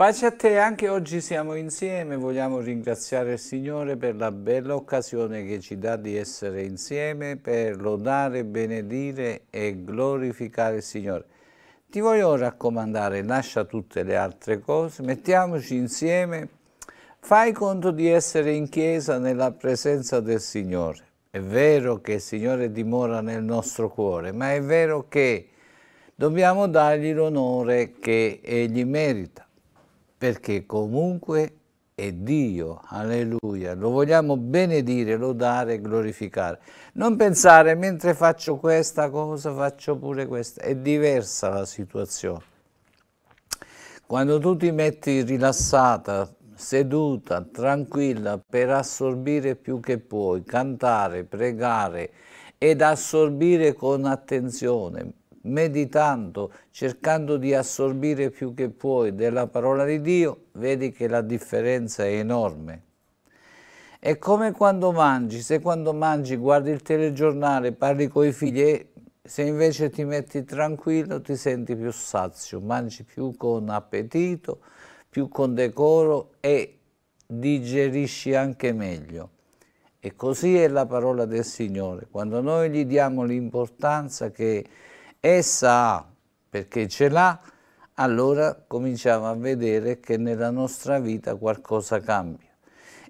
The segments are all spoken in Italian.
Pace a te, anche oggi siamo insieme, vogliamo ringraziare il Signore per la bella occasione che ci dà di essere insieme per lodare, benedire e glorificare il Signore. Ti voglio raccomandare, lascia tutte le altre cose, mettiamoci insieme, fai conto di essere in chiesa nella presenza del Signore. È vero che il Signore dimora nel nostro cuore, ma è vero che dobbiamo dargli l'onore che Egli merita perché comunque è Dio, alleluia, lo vogliamo benedire, lodare, glorificare. Non pensare mentre faccio questa cosa faccio pure questa, è diversa la situazione. Quando tu ti metti rilassata, seduta, tranquilla, per assorbire più che puoi, cantare, pregare ed assorbire con attenzione, meditando, cercando di assorbire più che puoi della parola di Dio, vedi che la differenza è enorme. È come quando mangi, se quando mangi guardi il telegiornale, parli con i figli se invece ti metti tranquillo ti senti più sazio, mangi più con appetito, più con decoro e digerisci anche meglio. E così è la parola del Signore. Quando noi gli diamo l'importanza che essa ha, perché ce l'ha, allora cominciamo a vedere che nella nostra vita qualcosa cambia.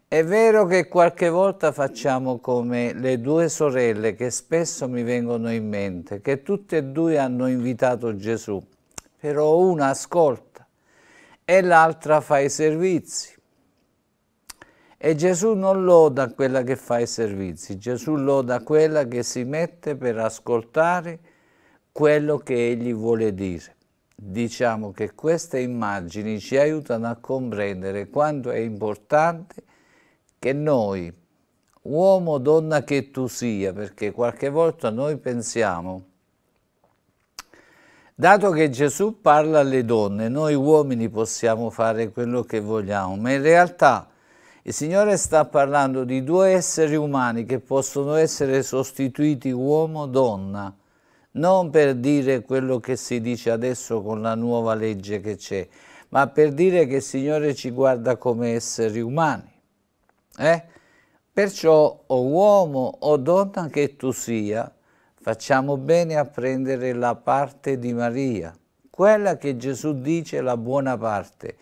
È vero che qualche volta facciamo come le due sorelle che spesso mi vengono in mente, che tutte e due hanno invitato Gesù, però una ascolta e l'altra fa i servizi. E Gesù non loda quella che fa i servizi, Gesù loda quella che si mette per ascoltare quello che egli vuole dire. Diciamo che queste immagini ci aiutano a comprendere quanto è importante che noi, uomo o donna che tu sia, perché qualche volta noi pensiamo, dato che Gesù parla alle donne, noi uomini possiamo fare quello che vogliamo, ma in realtà il Signore sta parlando di due esseri umani che possono essere sostituiti uomo-donna. o non per dire quello che si dice adesso con la nuova legge che c'è, ma per dire che il Signore ci guarda come esseri umani. Eh? Perciò, o uomo o donna che tu sia, facciamo bene a prendere la parte di Maria, quella che Gesù dice la buona parte,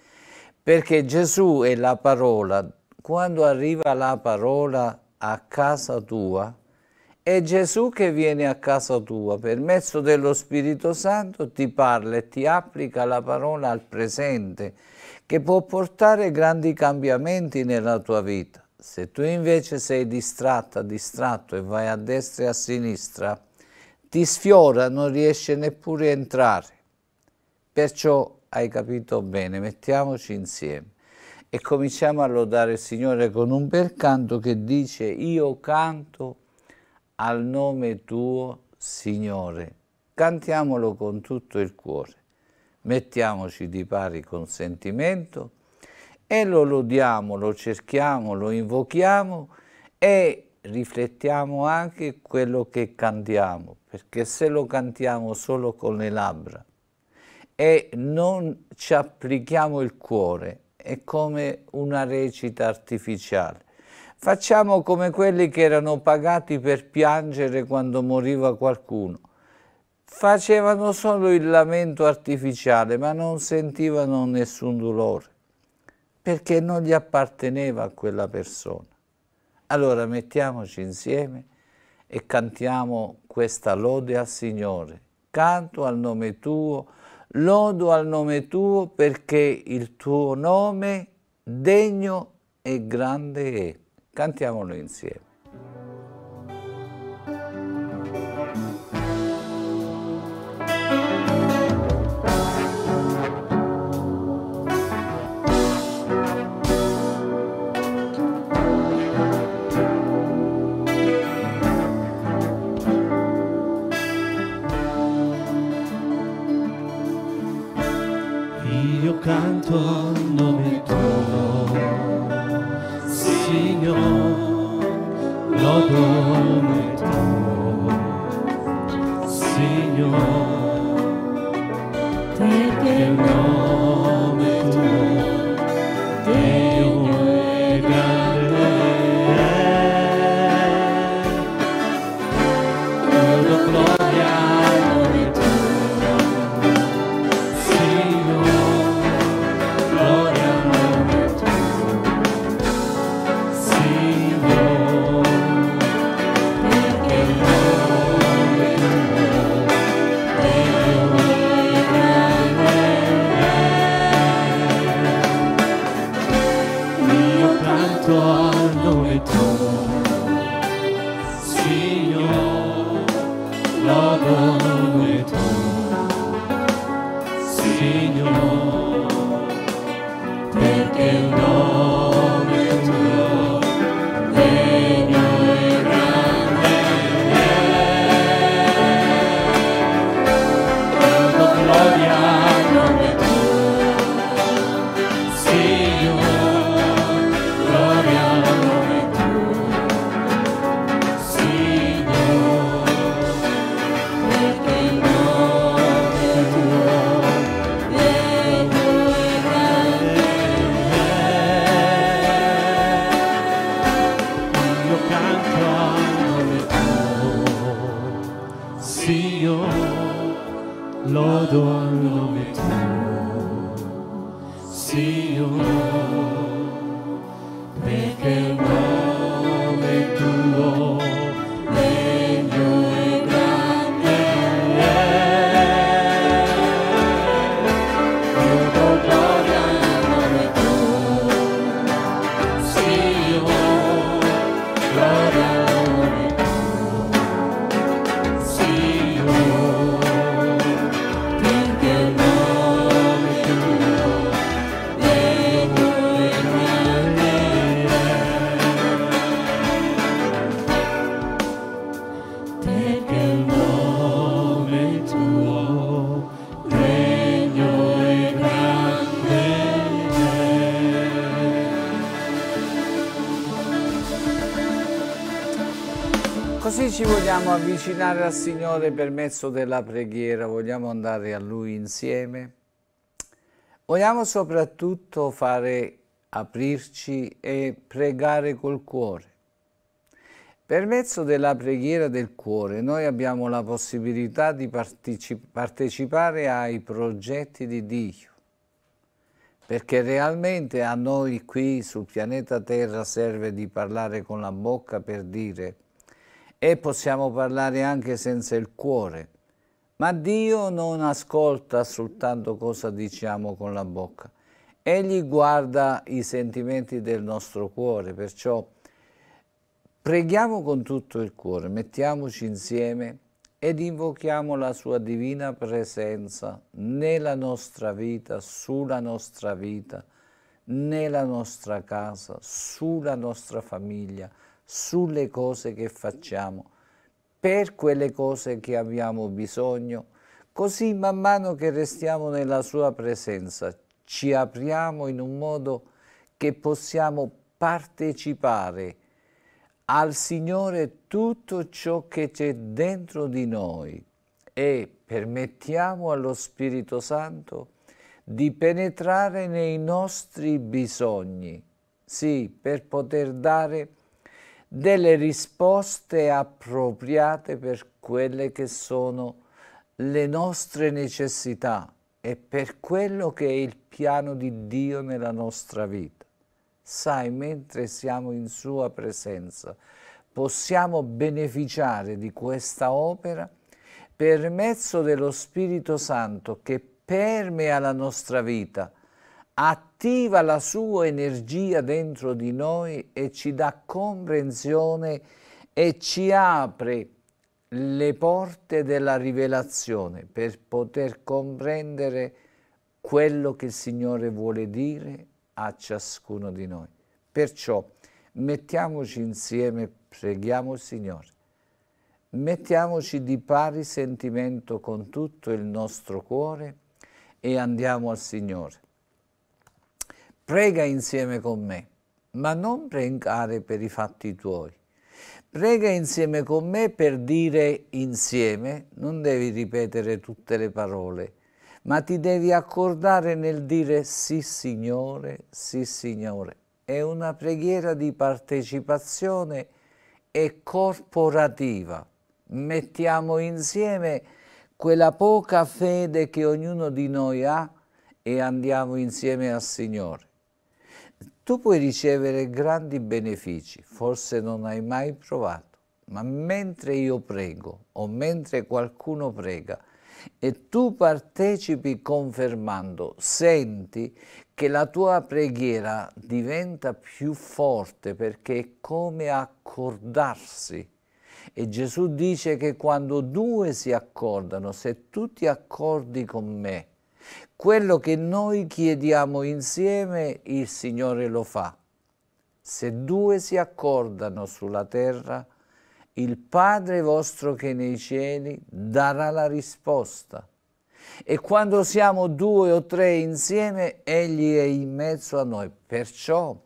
perché Gesù è la parola. Quando arriva la parola a casa tua, è Gesù che viene a casa tua, per mezzo dello Spirito Santo ti parla e ti applica la parola al presente, che può portare grandi cambiamenti nella tua vita. Se tu invece sei distratta, distratto e vai a destra e a sinistra, ti sfiora, non riesce neppure a entrare. Perciò hai capito bene, mettiamoci insieme e cominciamo a lodare il Signore con un bel canto che dice io canto al nome tuo, Signore. Cantiamolo con tutto il cuore. Mettiamoci di pari consentimento e lo lodiamo, lo cerchiamo, lo invochiamo e riflettiamo anche quello che cantiamo, perché se lo cantiamo solo con le labbra e non ci applichiamo il cuore, è come una recita artificiale. Facciamo come quelli che erano pagati per piangere quando moriva qualcuno. Facevano solo il lamento artificiale, ma non sentivano nessun dolore, perché non gli apparteneva a quella persona. Allora mettiamoci insieme e cantiamo questa lode al Signore. Canto al nome tuo, lodo al nome tuo perché il tuo nome degno e grande è. Cantiamolo insieme. canto Lord. avvicinare al Signore per mezzo della preghiera, vogliamo andare a Lui insieme. Vogliamo soprattutto fare, aprirci e pregare col cuore. Per mezzo della preghiera del cuore noi abbiamo la possibilità di partecipare ai progetti di Dio, perché realmente a noi qui sul pianeta Terra serve di parlare con la bocca per dire e possiamo parlare anche senza il cuore. Ma Dio non ascolta soltanto cosa diciamo con la bocca, Egli guarda i sentimenti del nostro cuore, perciò preghiamo con tutto il cuore, mettiamoci insieme ed invochiamo la sua divina presenza nella nostra vita, sulla nostra vita, nella nostra casa, sulla nostra famiglia, sulle cose che facciamo, per quelle cose che abbiamo bisogno, così man mano che restiamo nella sua presenza ci apriamo in un modo che possiamo partecipare al Signore tutto ciò che c'è dentro di noi e permettiamo allo Spirito Santo di penetrare nei nostri bisogni, sì, per poter dare delle risposte appropriate per quelle che sono le nostre necessità e per quello che è il piano di Dio nella nostra vita. Sai, mentre siamo in Sua presenza, possiamo beneficiare di questa opera per mezzo dello Spirito Santo che permea la nostra vita attiva la sua energia dentro di noi e ci dà comprensione e ci apre le porte della rivelazione per poter comprendere quello che il Signore vuole dire a ciascuno di noi. Perciò mettiamoci insieme, preghiamo il Signore, mettiamoci di pari sentimento con tutto il nostro cuore e andiamo al Signore prega insieme con me, ma non pregare per i fatti tuoi. Prega insieme con me per dire insieme, non devi ripetere tutte le parole, ma ti devi accordare nel dire sì Signore, sì Signore. È una preghiera di partecipazione e corporativa. Mettiamo insieme quella poca fede che ognuno di noi ha e andiamo insieme al Signore. Tu puoi ricevere grandi benefici, forse non hai mai provato, ma mentre io prego o mentre qualcuno prega e tu partecipi confermando, senti che la tua preghiera diventa più forte perché è come accordarsi. E Gesù dice che quando due si accordano, se tu ti accordi con me, quello che noi chiediamo insieme il Signore lo fa. Se due si accordano sulla terra, il Padre vostro che nei cieli darà la risposta. E quando siamo due o tre insieme, Egli è in mezzo a noi. Perciò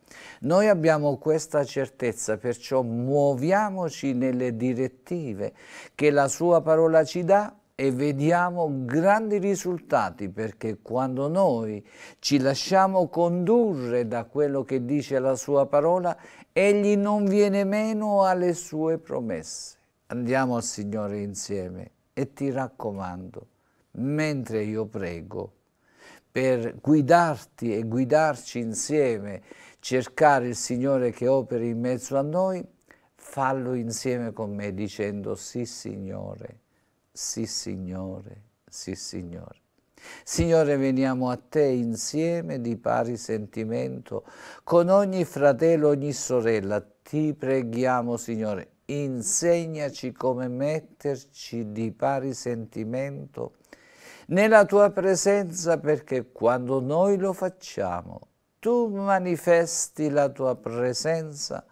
noi abbiamo questa certezza, perciò muoviamoci nelle direttive che la Sua parola ci dà e vediamo grandi risultati perché quando noi ci lasciamo condurre da quello che dice la sua parola, egli non viene meno alle sue promesse. Andiamo al Signore insieme e ti raccomando, mentre io prego, per guidarti e guidarci insieme, cercare il Signore che operi in mezzo a noi, fallo insieme con me dicendo sì Signore sì, Signore, sì, Signore. Signore, veniamo a te insieme di pari sentimento, con ogni fratello, ogni sorella. Ti preghiamo, Signore, insegnaci come metterci di pari sentimento nella tua presenza, perché quando noi lo facciamo, tu manifesti la tua presenza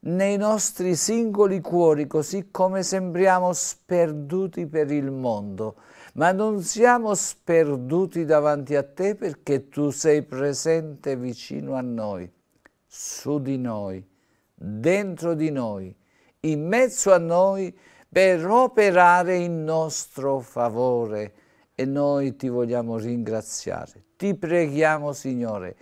nei nostri singoli cuori, così come sembriamo sperduti per il mondo, ma non siamo sperduti davanti a te perché tu sei presente vicino a noi, su di noi, dentro di noi, in mezzo a noi per operare in nostro favore e noi ti vogliamo ringraziare. Ti preghiamo Signore,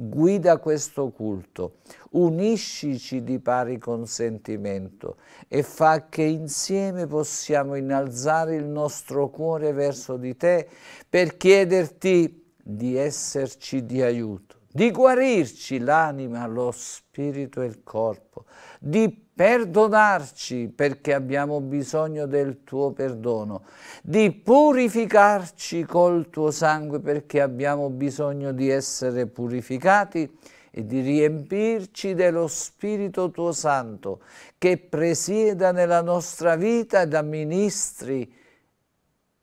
guida questo culto, uniscici di pari consentimento e fa che insieme possiamo innalzare il nostro cuore verso di te per chiederti di esserci di aiuto, di guarirci l'anima, lo spirito e il corpo, di perdonarci perché abbiamo bisogno del tuo perdono, di purificarci col tuo sangue perché abbiamo bisogno di essere purificati e di riempirci dello Spirito tuo Santo che presieda nella nostra vita ed amministri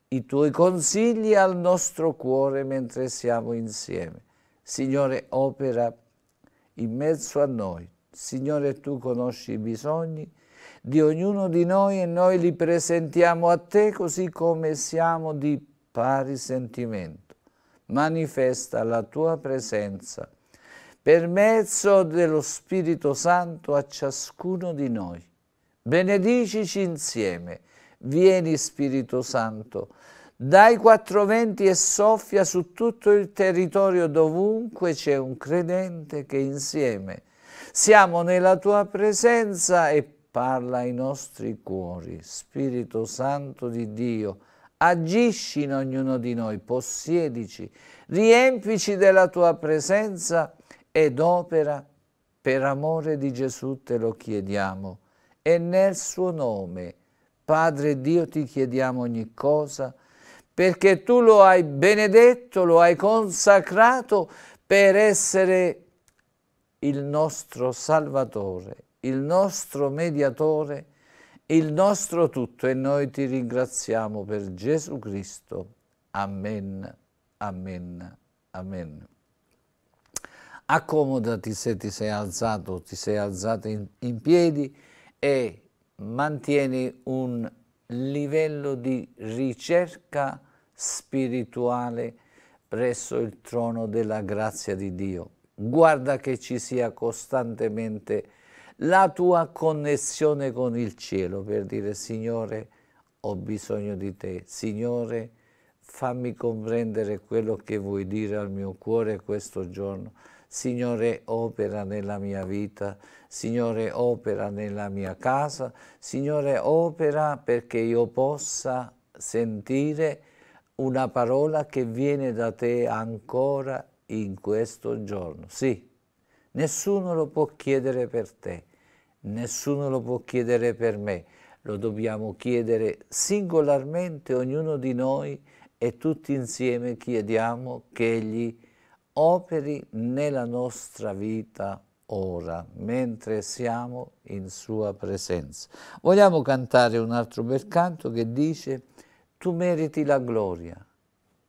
i tuoi consigli al nostro cuore mentre siamo insieme. Signore, opera in mezzo a noi Signore, tu conosci i bisogni di ognuno di noi e noi li presentiamo a te così come siamo di pari sentimento. Manifesta la tua presenza per mezzo dello Spirito Santo a ciascuno di noi. Benedicici insieme. Vieni Spirito Santo, dai quattro venti e soffia su tutto il territorio dovunque c'è un credente che insieme siamo nella tua presenza e parla ai nostri cuori. Spirito Santo di Dio, agisci in ognuno di noi, possiedici, riempici della tua presenza ed opera per amore di Gesù te lo chiediamo e nel suo nome, Padre Dio, ti chiediamo ogni cosa, perché tu lo hai benedetto, lo hai consacrato per essere il nostro Salvatore, il nostro Mediatore, il nostro tutto e noi ti ringraziamo per Gesù Cristo. Amen, amen, amen. Accomodati se ti sei alzato, ti sei alzato in, in piedi e mantieni un livello di ricerca spirituale presso il trono della grazia di Dio guarda che ci sia costantemente la tua connessione con il cielo per dire Signore ho bisogno di te, Signore fammi comprendere quello che vuoi dire al mio cuore questo giorno, Signore opera nella mia vita, Signore opera nella mia casa, Signore opera perché io possa sentire una parola che viene da te ancora in questo giorno. Sì, nessuno lo può chiedere per te, nessuno lo può chiedere per me, lo dobbiamo chiedere singolarmente ognuno di noi e tutti insieme chiediamo che Egli operi nella nostra vita ora, mentre siamo in Sua presenza. Vogliamo cantare un altro bel canto che dice Tu meriti la gloria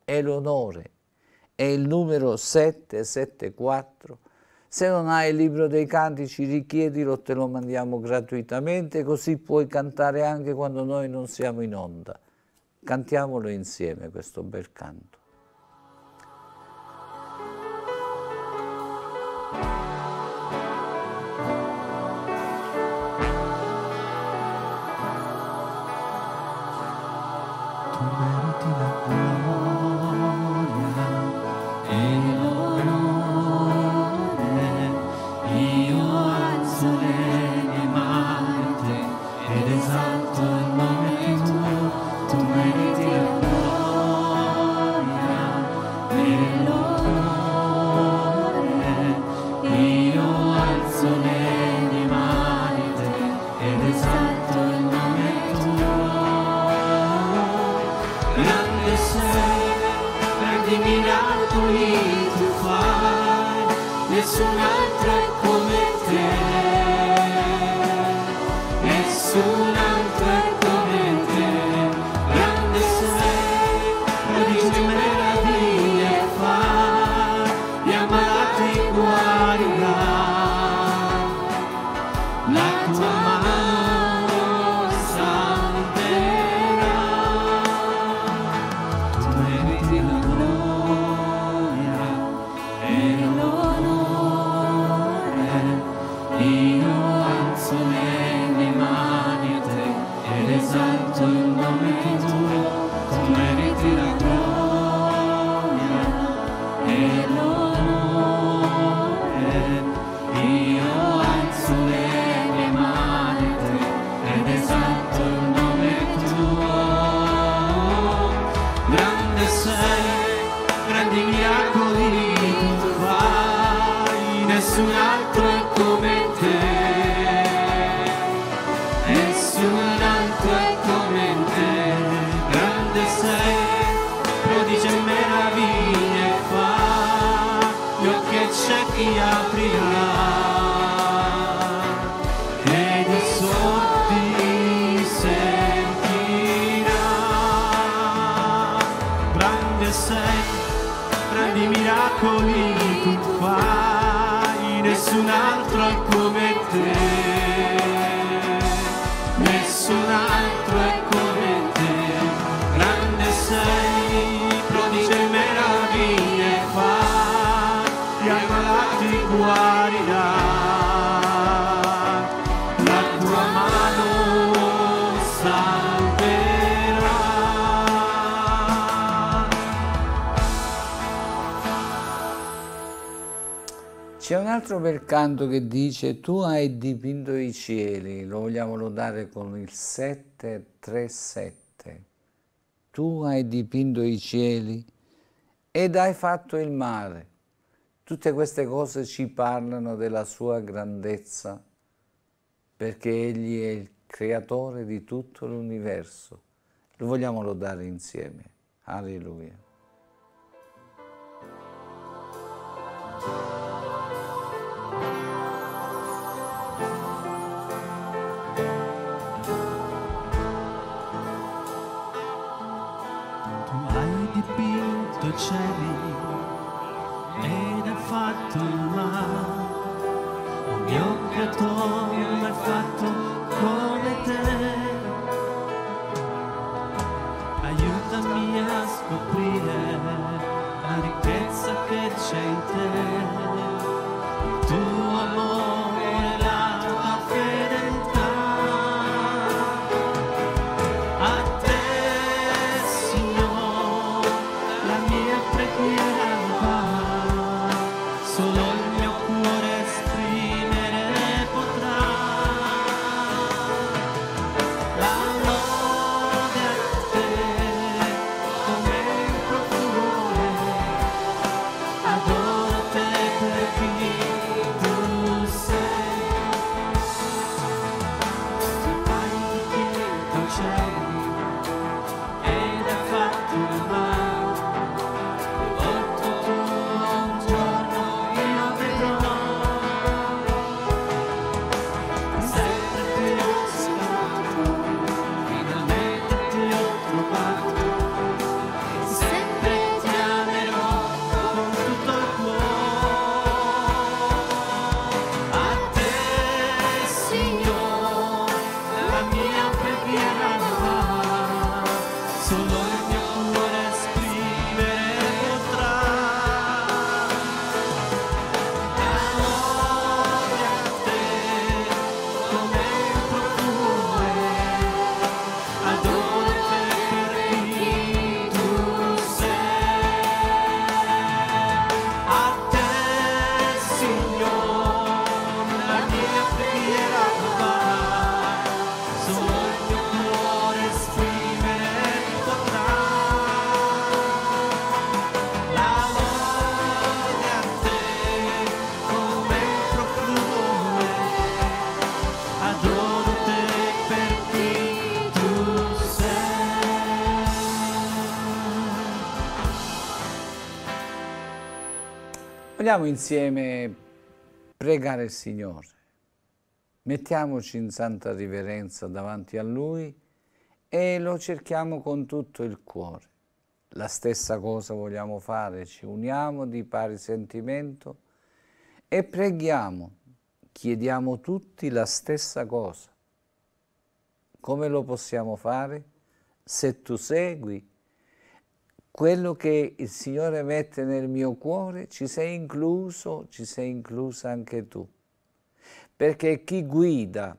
e l'onore è il numero 774. Se non hai il libro dei cantici richiedilo, te lo mandiamo gratuitamente, così puoi cantare anche quando noi non siamo in onda. Cantiamolo insieme questo bel canto. altro bel canto che dice tu hai dipinto i cieli, lo vogliamo lodare con il 737. Tu hai dipinto i cieli ed hai fatto il mare. Tutte queste cose ci parlano della sua grandezza, perché egli è il creatore di tutto l'universo. Lo vogliamo lodare insieme. Alleluia. the Chinese. Vogliamo insieme pregare il Signore. Mettiamoci in santa riverenza davanti a Lui e lo cerchiamo con tutto il cuore. La stessa cosa vogliamo fare, ci uniamo di pari sentimento e preghiamo, chiediamo tutti la stessa cosa. Come lo possiamo fare? Se tu segui quello che il Signore mette nel mio cuore, ci sei incluso, ci sei inclusa anche tu. Perché chi guida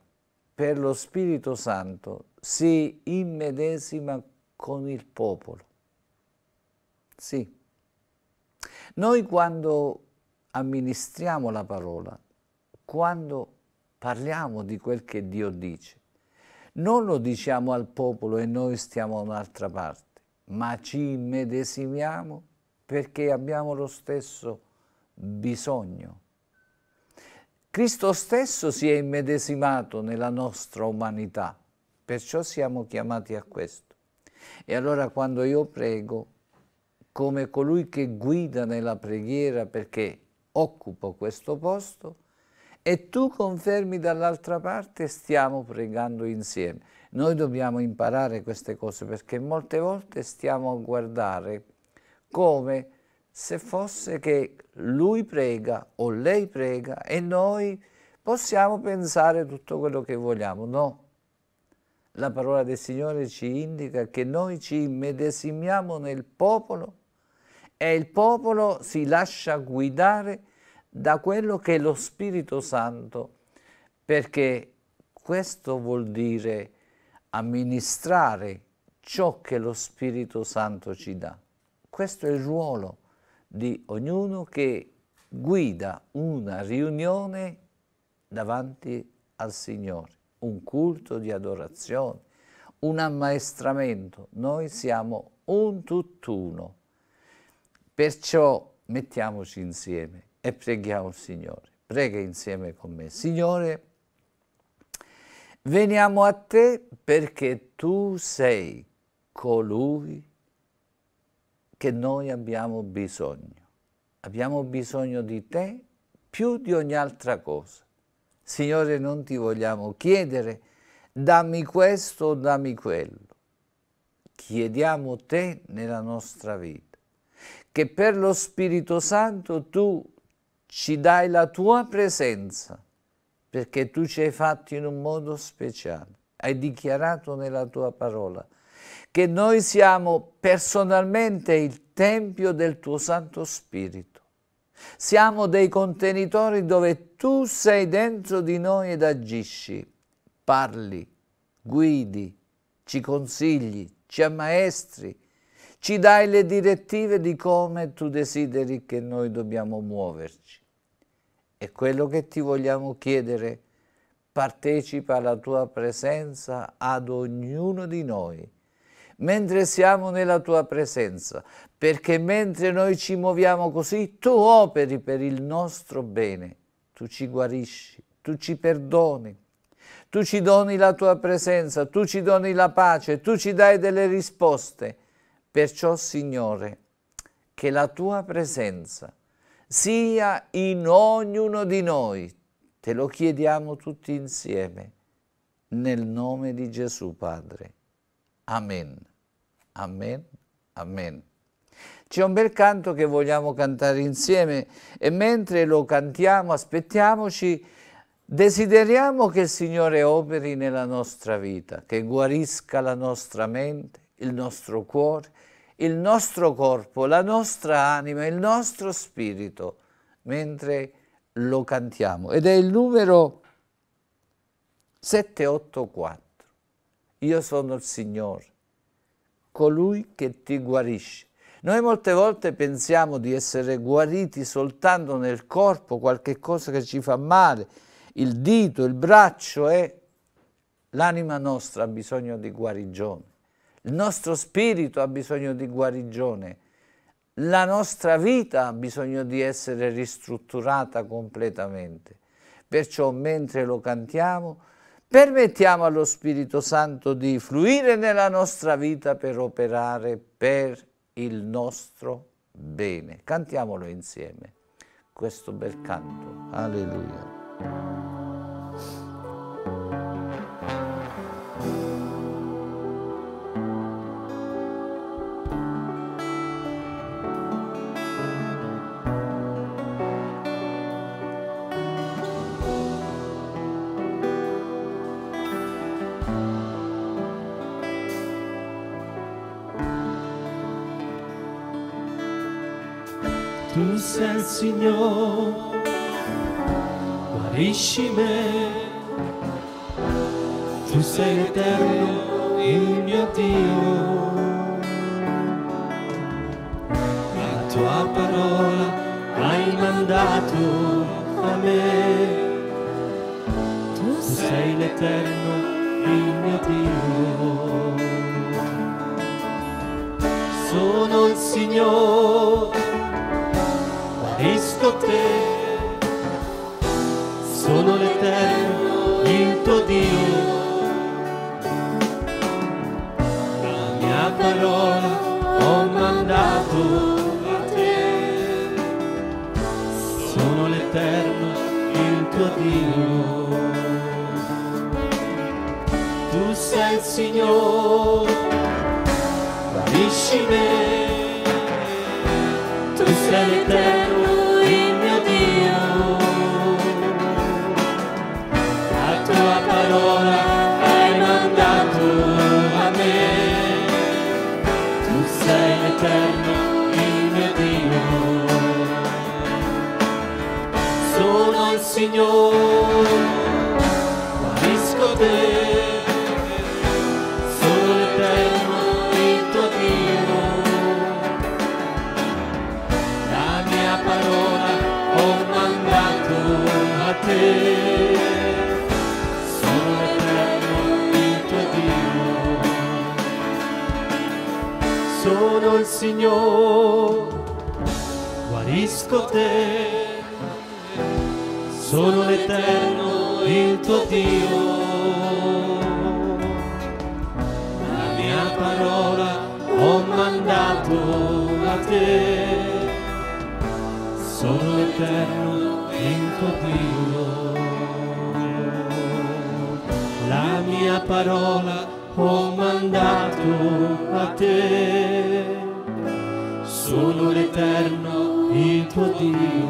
per lo Spirito Santo si immedesima con il popolo. Sì. Noi quando amministriamo la parola, quando parliamo di quel che Dio dice, non lo diciamo al popolo e noi stiamo da un'altra parte ma ci immedesimiamo perché abbiamo lo stesso bisogno. Cristo stesso si è immedesimato nella nostra umanità, perciò siamo chiamati a questo. E allora quando io prego, come colui che guida nella preghiera perché occupo questo posto, e tu confermi dall'altra parte, stiamo pregando insieme. Noi dobbiamo imparare queste cose perché molte volte stiamo a guardare come se fosse che lui prega o lei prega e noi possiamo pensare tutto quello che vogliamo. No, la parola del Signore ci indica che noi ci immedesimiamo nel popolo e il popolo si lascia guidare da quello che è lo Spirito Santo, perché questo vuol dire amministrare ciò che lo Spirito Santo ci dà. Questo è il ruolo di ognuno che guida una riunione davanti al Signore, un culto di adorazione, un ammaestramento. Noi siamo un tutt'uno. Perciò mettiamoci insieme e preghiamo il Signore. Prega insieme con me. Signore, Veniamo a te perché tu sei colui che noi abbiamo bisogno. Abbiamo bisogno di te più di ogni altra cosa. Signore, non ti vogliamo chiedere, dammi questo, o dammi quello. Chiediamo te nella nostra vita, che per lo Spirito Santo tu ci dai la tua presenza perché tu ci hai fatto in un modo speciale. Hai dichiarato nella tua parola che noi siamo personalmente il Tempio del tuo Santo Spirito. Siamo dei contenitori dove tu sei dentro di noi ed agisci, parli, guidi, ci consigli, ci ammaestri, ci dai le direttive di come tu desideri che noi dobbiamo muoverci. E quello che ti vogliamo chiedere. Partecipa alla tua presenza ad ognuno di noi mentre siamo nella tua presenza, perché mentre noi ci muoviamo così, tu operi per il nostro bene, tu ci guarisci, tu ci perdoni, tu ci doni la tua presenza, tu ci doni la pace, tu ci dai delle risposte. Perciò, Signore, che la tua presenza sia in ognuno di noi. Te lo chiediamo tutti insieme, nel nome di Gesù Padre. Amen. Amen. Amen. C'è un bel canto che vogliamo cantare insieme e mentre lo cantiamo aspettiamoci, desideriamo che il Signore operi nella nostra vita, che guarisca la nostra mente, il nostro cuore, il nostro corpo, la nostra anima, il nostro spirito, mentre lo cantiamo. Ed è il numero 784. Io sono il Signore, colui che ti guarisce. Noi molte volte pensiamo di essere guariti soltanto nel corpo, qualche cosa che ci fa male, il dito, il braccio e l'anima nostra ha bisogno di guarigione il nostro spirito ha bisogno di guarigione, la nostra vita ha bisogno di essere ristrutturata completamente. Perciò mentre lo cantiamo, permettiamo allo Spirito Santo di fluire nella nostra vita per operare per il nostro bene. Cantiamolo insieme, questo bel canto. Alleluia. tu sei il Signore, guarisci me, tu sei l'Eterno, il mio Dio. La tua parola hai mandato a me, tu sei l'Eterno, il mio Dio. Sono il Signore conosco te, sono l'Eterno, il tuo Dio. La mia parola ho mandato a te, sono l'Eterno, il tuo Dio. Tu sei il Signore, guarisci me, tu sei l'Eterno. tuo Dio. La mia parola ho mandato a te, sono eterno in tuo Dio. La mia parola ho mandato a te, sono l'eterno il tuo Dio.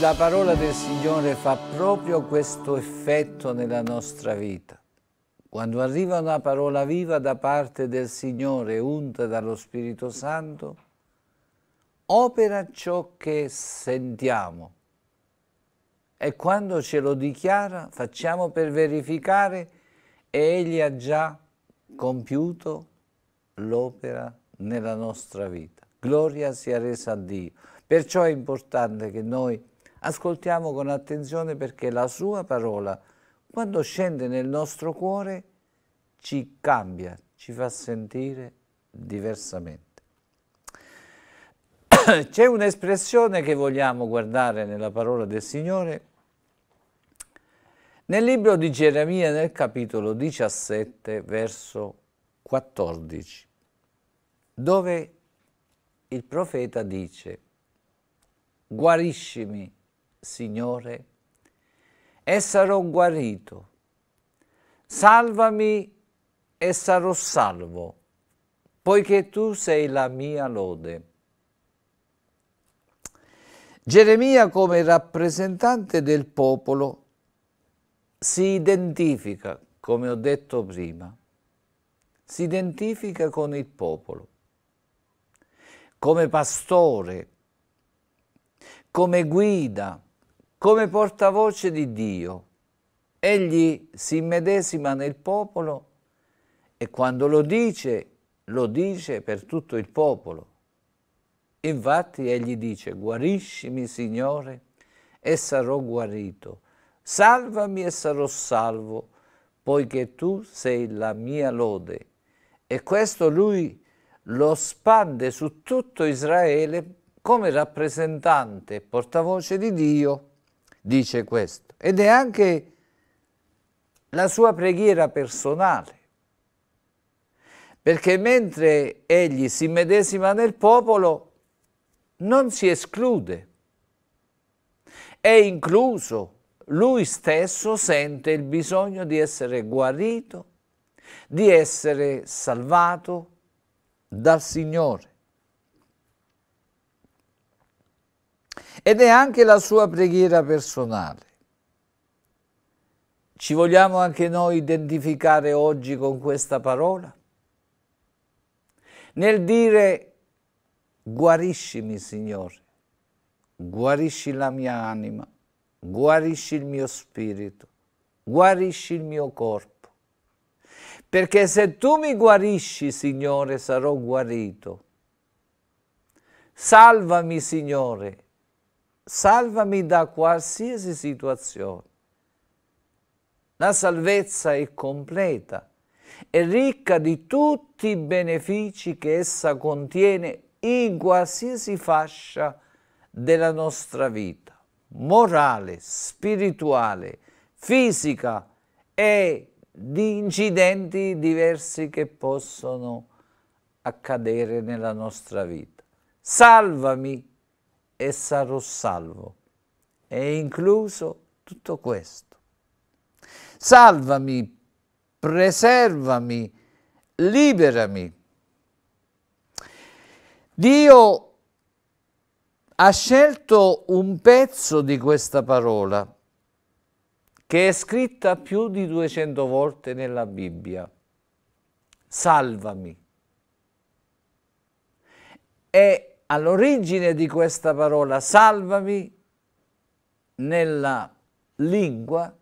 la parola del Signore fa proprio questo effetto nella nostra vita. Quando arriva una parola viva da parte del Signore, unta dallo Spirito Santo, opera ciò che sentiamo. E quando ce lo dichiara, facciamo per verificare e Egli ha già compiuto l'opera nella nostra vita. Gloria sia resa a Dio. Perciò è importante che noi ascoltiamo con attenzione perché la sua parola, quando scende nel nostro cuore, ci cambia, ci fa sentire diversamente. C'è un'espressione che vogliamo guardare nella parola del Signore. Nel libro di Geremia, nel capitolo 17, verso 14, dove il profeta dice, guariscimi Signore, e sarò guarito. Salvami e sarò salvo, poiché tu sei la mia lode. Geremia come rappresentante del popolo si identifica, come ho detto prima, si identifica con il popolo, come pastore, come guida, come portavoce di Dio. Egli si medesima nel popolo e quando lo dice, lo dice per tutto il popolo. Infatti egli dice, guariscimi Signore e sarò guarito, salvami e sarò salvo, poiché tu sei la mia lode. E questo lui lo spande su tutto Israele come rappresentante portavoce di Dio dice questo. Ed è anche la sua preghiera personale. Perché mentre egli si medesima nel popolo, non si esclude. È incluso, lui stesso sente il bisogno di essere guarito, di essere salvato dal Signore. Ed è anche la sua preghiera personale. Ci vogliamo anche noi identificare oggi con questa parola? Nel dire guariscimi Signore, guarisci la mia anima, guarisci il mio spirito, guarisci il mio corpo. Perché se tu mi guarisci, Signore, sarò guarito. Salvami, Signore, salvami da qualsiasi situazione. La salvezza è completa, è ricca di tutti i benefici che essa contiene in qualsiasi fascia della nostra vita, morale, spirituale, fisica e di incidenti diversi che possono accadere nella nostra vita. Salvami e sarò salvo. È incluso tutto questo. Salvami, preservami, liberami. Dio ha scelto un pezzo di questa parola che è scritta più di 200 volte nella Bibbia. Salvami. E all'origine di questa parola salvami nella lingua,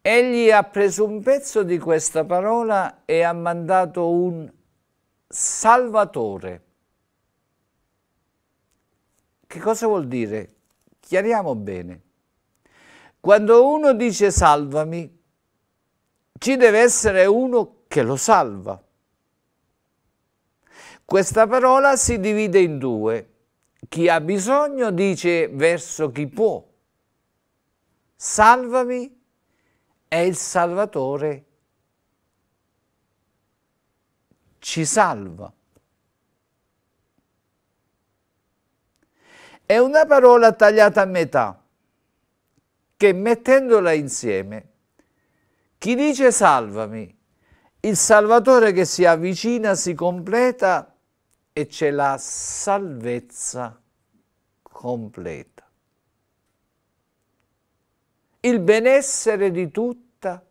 egli ha preso un pezzo di questa parola e ha mandato un salvatore. Che cosa vuol dire? Chiariamo bene. Quando uno dice salvami, ci deve essere uno che lo salva. Questa parola si divide in due. Chi ha bisogno dice verso chi può. Salvami è il Salvatore. Ci salva. È una parola tagliata a metà che mettendola insieme chi dice salvami, il Salvatore che si avvicina, si completa e c'è la salvezza completa. Il benessere di tutta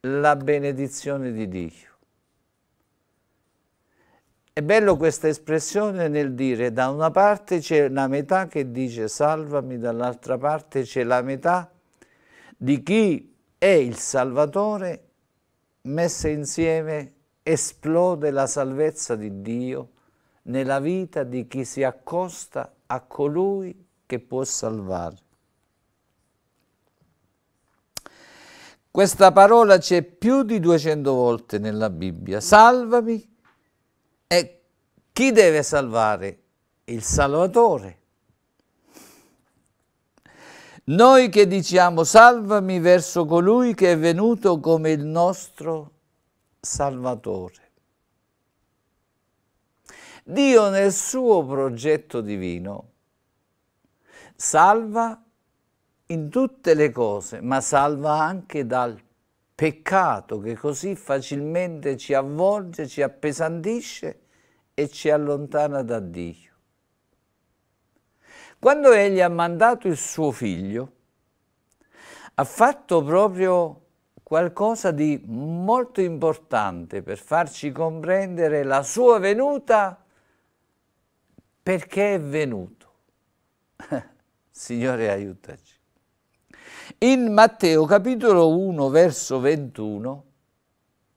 la benedizione di Dio. È bello questa espressione nel dire da una parte c'è la metà che dice salvami, dall'altra parte c'è la metà di chi è il Salvatore messa insieme esplode la salvezza di Dio nella vita di chi si accosta a colui che può salvare. Questa parola c'è più di 200 volte nella Bibbia. Salvami e chi deve salvare? Il Salvatore. Noi che diciamo salvami verso colui che è venuto come il nostro Salvatore. Dio nel suo progetto divino salva in tutte le cose, ma salva anche dal peccato che così facilmente ci avvolge, ci appesantisce e ci allontana da Dio. Quando Egli ha mandato il suo figlio, ha fatto proprio qualcosa di molto importante per farci comprendere la sua venuta perché è venuto. Signore aiutaci. In Matteo capitolo 1 verso 21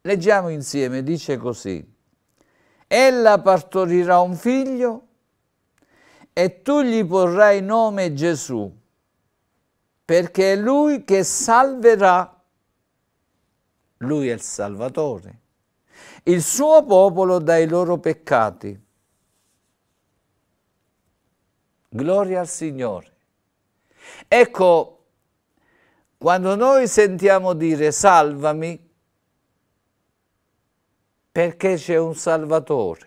leggiamo insieme, dice così, Ella partorirà un figlio e tu gli porrai nome Gesù, perché è lui che salverà lui è il Salvatore. Il suo popolo dai loro peccati. Gloria al Signore. Ecco, quando noi sentiamo dire salvami, perché c'è un Salvatore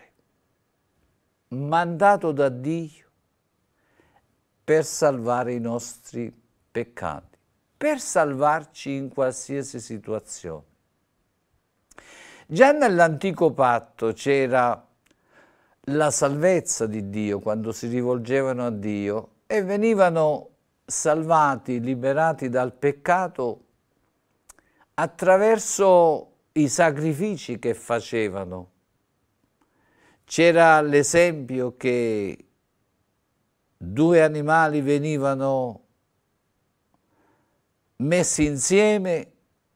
mandato da Dio per salvare i nostri peccati, per salvarci in qualsiasi situazione. Già nell'antico patto c'era la salvezza di Dio quando si rivolgevano a Dio e venivano salvati, liberati dal peccato attraverso i sacrifici che facevano. C'era l'esempio che due animali venivano messi insieme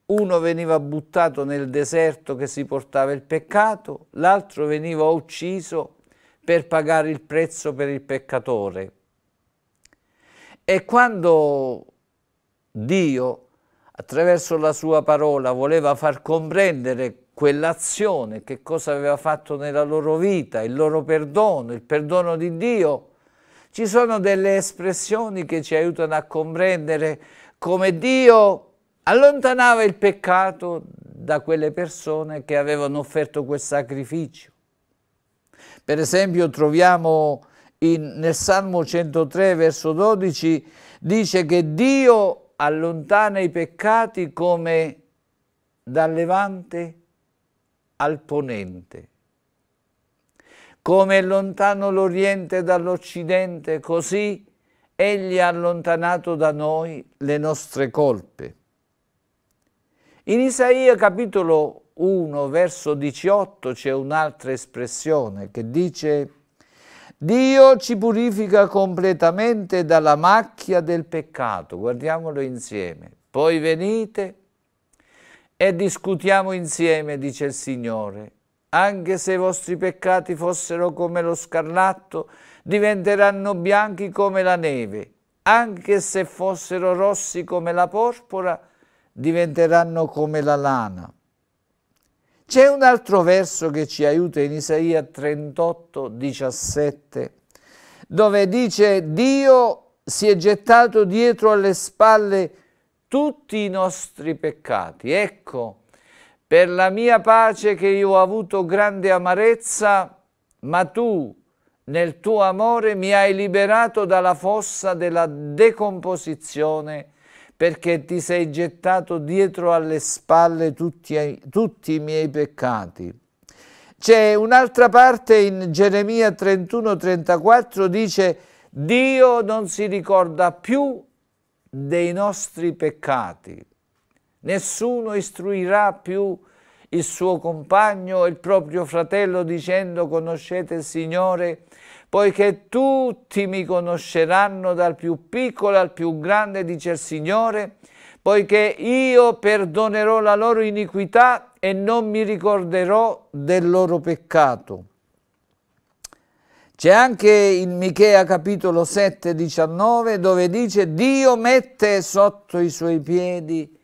uno veniva buttato nel deserto che si portava il peccato, l'altro veniva ucciso per pagare il prezzo per il peccatore. E quando Dio, attraverso la sua parola, voleva far comprendere quell'azione, che cosa aveva fatto nella loro vita, il loro perdono, il perdono di Dio, ci sono delle espressioni che ci aiutano a comprendere come Dio allontanava il peccato da quelle persone che avevano offerto quel sacrificio. Per esempio troviamo in, nel Salmo 103 verso 12 dice che Dio allontana i peccati come dal levante al ponente. Come è lontano l'Oriente dall'Occidente, così Egli ha allontanato da noi le nostre colpe. In Isaia capitolo 1 verso 18 c'è un'altra espressione che dice Dio ci purifica completamente dalla macchia del peccato. Guardiamolo insieme. Poi venite e discutiamo insieme, dice il Signore. Anche se i vostri peccati fossero come lo scarlatto, diventeranno bianchi come la neve. Anche se fossero rossi come la porpora, diventeranno come la lana. C'è un altro verso che ci aiuta in Isaia 38, 17, dove dice Dio si è gettato dietro alle spalle tutti i nostri peccati. Ecco, per la mia pace che io ho avuto grande amarezza, ma tu nel tuo amore mi hai liberato dalla fossa della decomposizione perché ti sei gettato dietro alle spalle tutti, tutti i miei peccati. C'è un'altra parte in Geremia 31-34 dice Dio non si ricorda più dei nostri peccati, nessuno istruirà più il suo compagno e il proprio fratello dicendo conoscete il Signore poiché tutti mi conosceranno dal più piccolo al più grande, dice il Signore, poiché io perdonerò la loro iniquità e non mi ricorderò del loro peccato. C'è anche in Michea capitolo 7, 19, dove dice Dio mette sotto i suoi piedi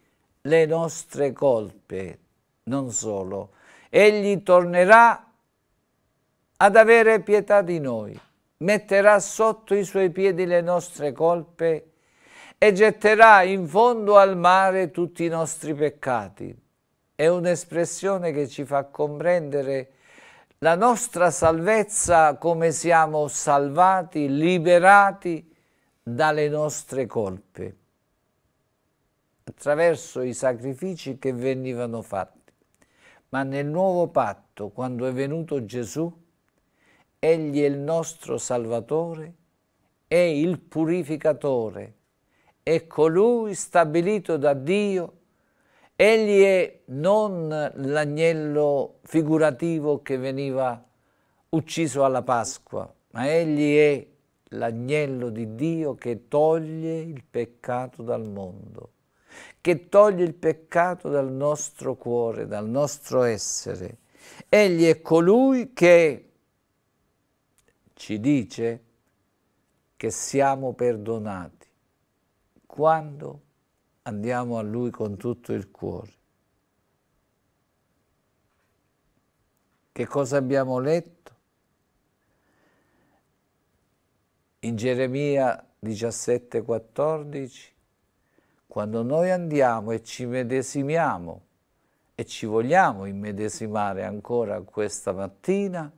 le nostre colpe, non solo. Egli tornerà ad avere pietà di noi, metterà sotto i suoi piedi le nostre colpe e getterà in fondo al mare tutti i nostri peccati. È un'espressione che ci fa comprendere la nostra salvezza come siamo salvati, liberati dalle nostre colpe attraverso i sacrifici che venivano fatti. Ma nel nuovo patto, quando è venuto Gesù, Egli è il nostro Salvatore, è il purificatore, è colui stabilito da Dio. Egli è non l'agnello figurativo che veniva ucciso alla Pasqua, ma egli è l'agnello di Dio che toglie il peccato dal mondo, che toglie il peccato dal nostro cuore, dal nostro essere. Egli è colui che ci dice che siamo perdonati quando andiamo a Lui con tutto il cuore. Che cosa abbiamo letto? In Geremia 17,14, quando noi andiamo e ci medesimiamo e ci vogliamo immedesimare ancora questa mattina,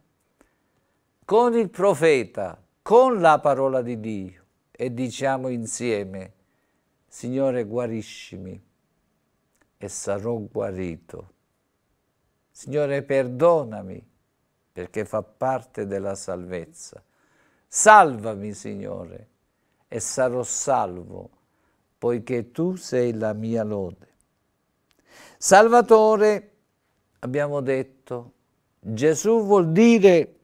con il profeta, con la parola di Dio e diciamo insieme, Signore guariscimi e sarò guarito. Signore perdonami perché fa parte della salvezza. Salvami Signore e sarò salvo poiché tu sei la mia lode. Salvatore, abbiamo detto, Gesù vuol dire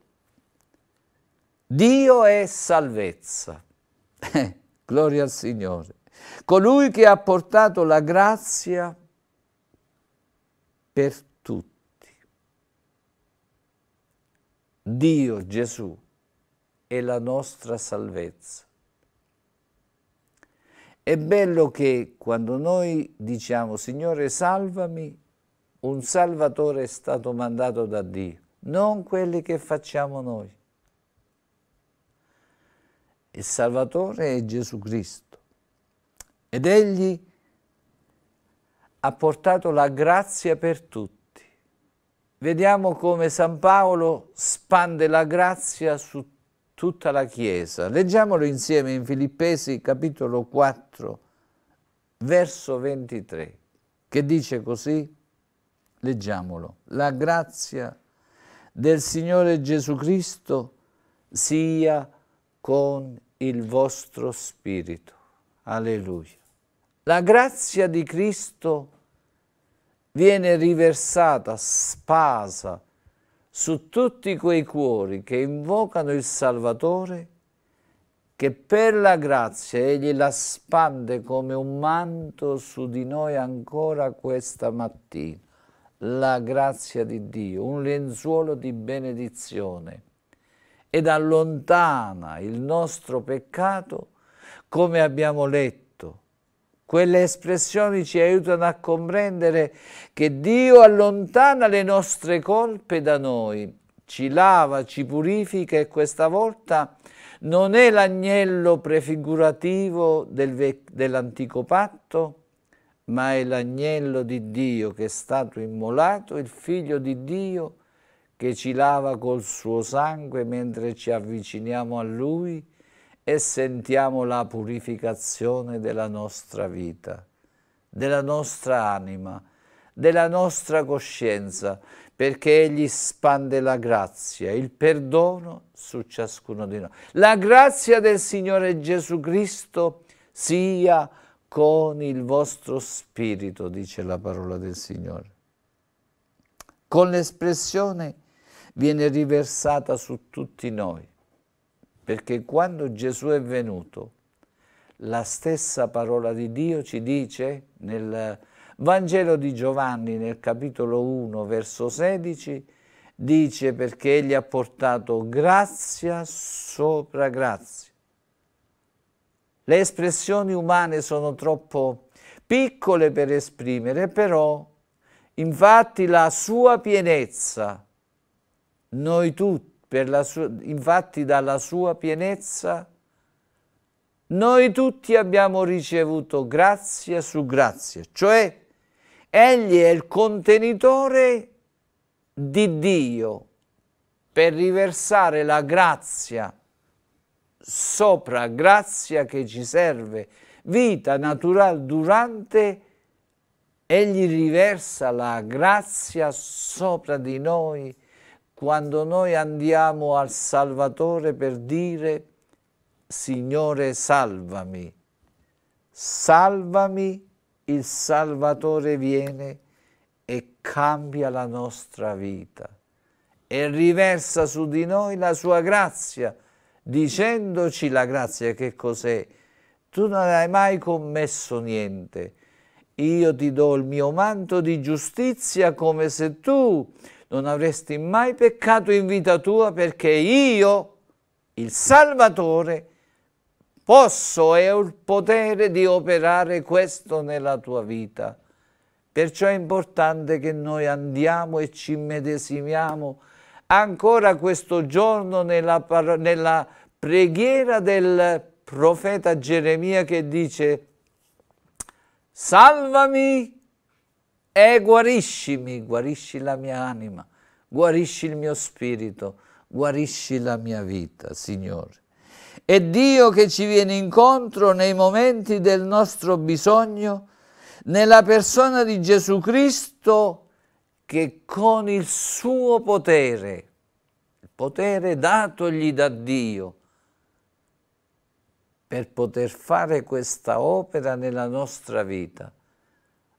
Dio è salvezza. Eh, gloria al Signore. Colui che ha portato la grazia per tutti. Dio Gesù è la nostra salvezza. È bello che quando noi diciamo Signore salvami, un Salvatore è stato mandato da Dio, non quelli che facciamo noi. Il Salvatore è Gesù Cristo ed egli ha portato la grazia per tutti. Vediamo come San Paolo spande la grazia su tutta la Chiesa. Leggiamolo insieme in Filippesi capitolo 4, verso 23, che dice così, leggiamolo, la grazia del Signore Gesù Cristo sia con il vostro spirito. Alleluia. La grazia di Cristo viene riversata, spasa, su tutti quei cuori che invocano il Salvatore, che per la grazia Egli la spande come un manto su di noi ancora questa mattina. La grazia di Dio, un lenzuolo di benedizione ed allontana il nostro peccato, come abbiamo letto. Quelle espressioni ci aiutano a comprendere che Dio allontana le nostre colpe da noi, ci lava, ci purifica e questa volta non è l'agnello prefigurativo del dell'antico patto, ma è l'agnello di Dio che è stato immolato, il figlio di Dio che ci lava col suo sangue mentre ci avviciniamo a Lui e sentiamo la purificazione della nostra vita, della nostra anima, della nostra coscienza, perché Egli spande la grazia, il perdono su ciascuno di noi. La grazia del Signore Gesù Cristo sia con il vostro spirito, dice la parola del Signore. Con l'espressione viene riversata su tutti noi, perché quando Gesù è venuto, la stessa parola di Dio ci dice nel Vangelo di Giovanni nel capitolo 1 verso 16, dice perché egli ha portato grazia sopra grazia. Le espressioni umane sono troppo piccole per esprimere, però infatti la sua pienezza noi tutti, sua, infatti dalla sua pienezza, noi tutti abbiamo ricevuto grazia su grazia, cioè egli è il contenitore di Dio per riversare la grazia sopra grazia che ci serve, vita naturale durante, egli riversa la grazia sopra di noi quando noi andiamo al Salvatore per dire Signore salvami, salvami, il Salvatore viene e cambia la nostra vita e riversa su di noi la sua grazia, dicendoci la grazia che cos'è? Tu non hai mai commesso niente, io ti do il mio manto di giustizia come se tu non avresti mai peccato in vita tua perché io, il Salvatore, posso e ho il potere di operare questo nella tua vita. Perciò è importante che noi andiamo e ci medesimiamo ancora questo giorno nella, nella preghiera del profeta Geremia che dice Salvami e guariscimi, guarisci la mia anima, guarisci il mio spirito, guarisci la mia vita, Signore. È Dio che ci viene incontro nei momenti del nostro bisogno, nella persona di Gesù Cristo che con il suo potere, il potere datogli da Dio, per poter fare questa opera nella nostra vita,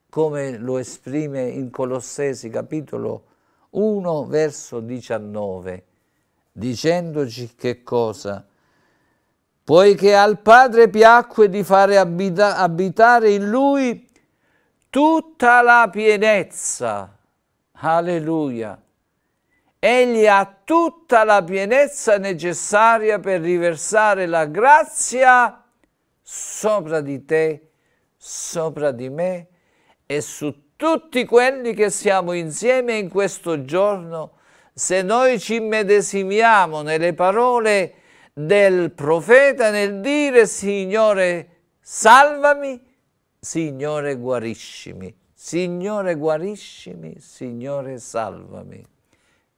come lo esprime in Colossesi capitolo 1 verso 19, dicendoci che cosa? Poiché al Padre piacque di fare abita abitare in Lui tutta la pienezza, alleluia, Egli ha tutta la pienezza necessaria per riversare la grazia sopra di te, sopra di me, e su tutti quelli che siamo insieme in questo giorno, se noi ci medesimiamo nelle parole del profeta nel dire Signore salvami, Signore guariscimi, Signore guariscimi, Signore salvami,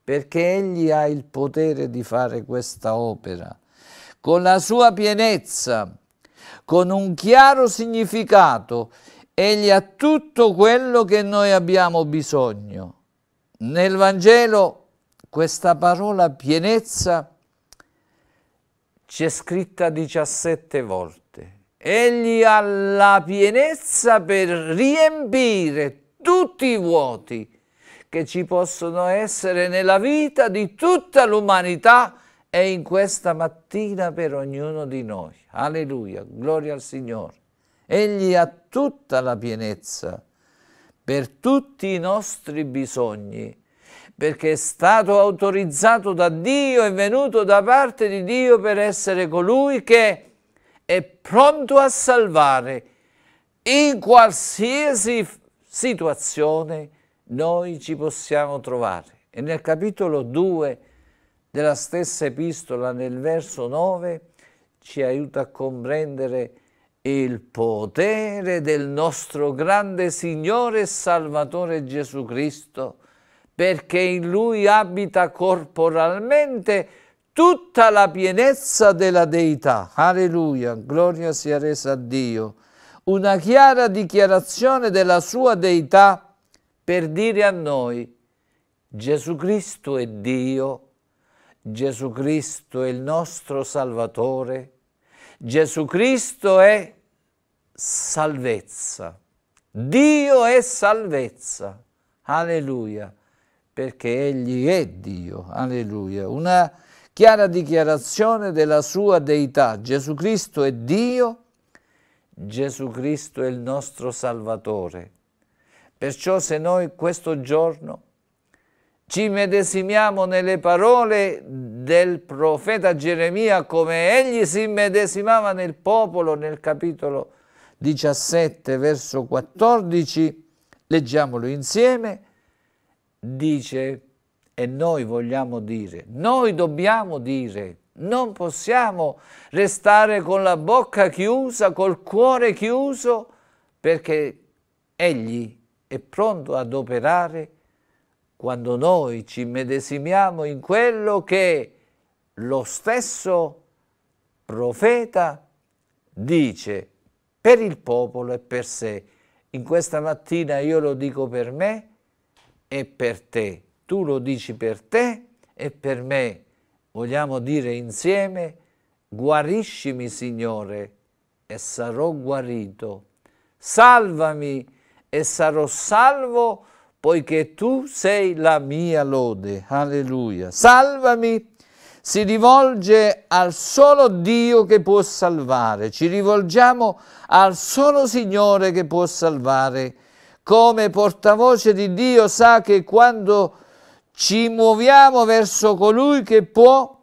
perché Egli ha il potere di fare questa opera con la sua pienezza, con un chiaro significato Egli ha tutto quello che noi abbiamo bisogno. Nel Vangelo questa parola pienezza c'è scritta 17 volte. Egli ha la pienezza per riempire tutti i vuoti che ci possono essere nella vita di tutta l'umanità e in questa mattina per ognuno di noi. Alleluia, gloria al Signore. Egli ha tutta la pienezza per tutti i nostri bisogni, perché è stato autorizzato da Dio, è venuto da parte di Dio per essere colui che è pronto a salvare in qualsiasi situazione noi ci possiamo trovare. E nel capitolo 2 della stessa epistola, nel verso 9, ci aiuta a comprendere il potere del nostro grande Signore e Salvatore Gesù Cristo, perché in Lui abita corporalmente tutta la pienezza della Deità. Alleluia, gloria sia resa a Dio. Una chiara dichiarazione della sua Deità per dire a noi, Gesù Cristo è Dio, Gesù Cristo è il nostro Salvatore, Gesù Cristo è salvezza. Dio è salvezza. Alleluia. Perché Egli è Dio. Alleluia. Una chiara dichiarazione della sua deità. Gesù Cristo è Dio. Gesù Cristo è il nostro Salvatore. Perciò se noi questo giorno ci medesimiamo nelle parole del profeta Geremia come egli si medesimava nel popolo nel capitolo 17 verso 14, leggiamolo insieme, dice e noi vogliamo dire, noi dobbiamo dire, non possiamo restare con la bocca chiusa, col cuore chiuso, perché Egli è pronto ad operare quando noi ci medesimiamo in quello che lo stesso profeta dice per il popolo e per sé. In questa mattina io lo dico per me e per te. Tu lo dici per te e per me. Vogliamo dire insieme, guariscimi Signore e sarò guarito. Salvami e sarò salvo poiché tu sei la mia lode. Alleluia. Salvami si rivolge al solo Dio che può salvare, ci rivolgiamo al solo Signore che può salvare. Come portavoce di Dio sa che quando ci muoviamo verso colui che può,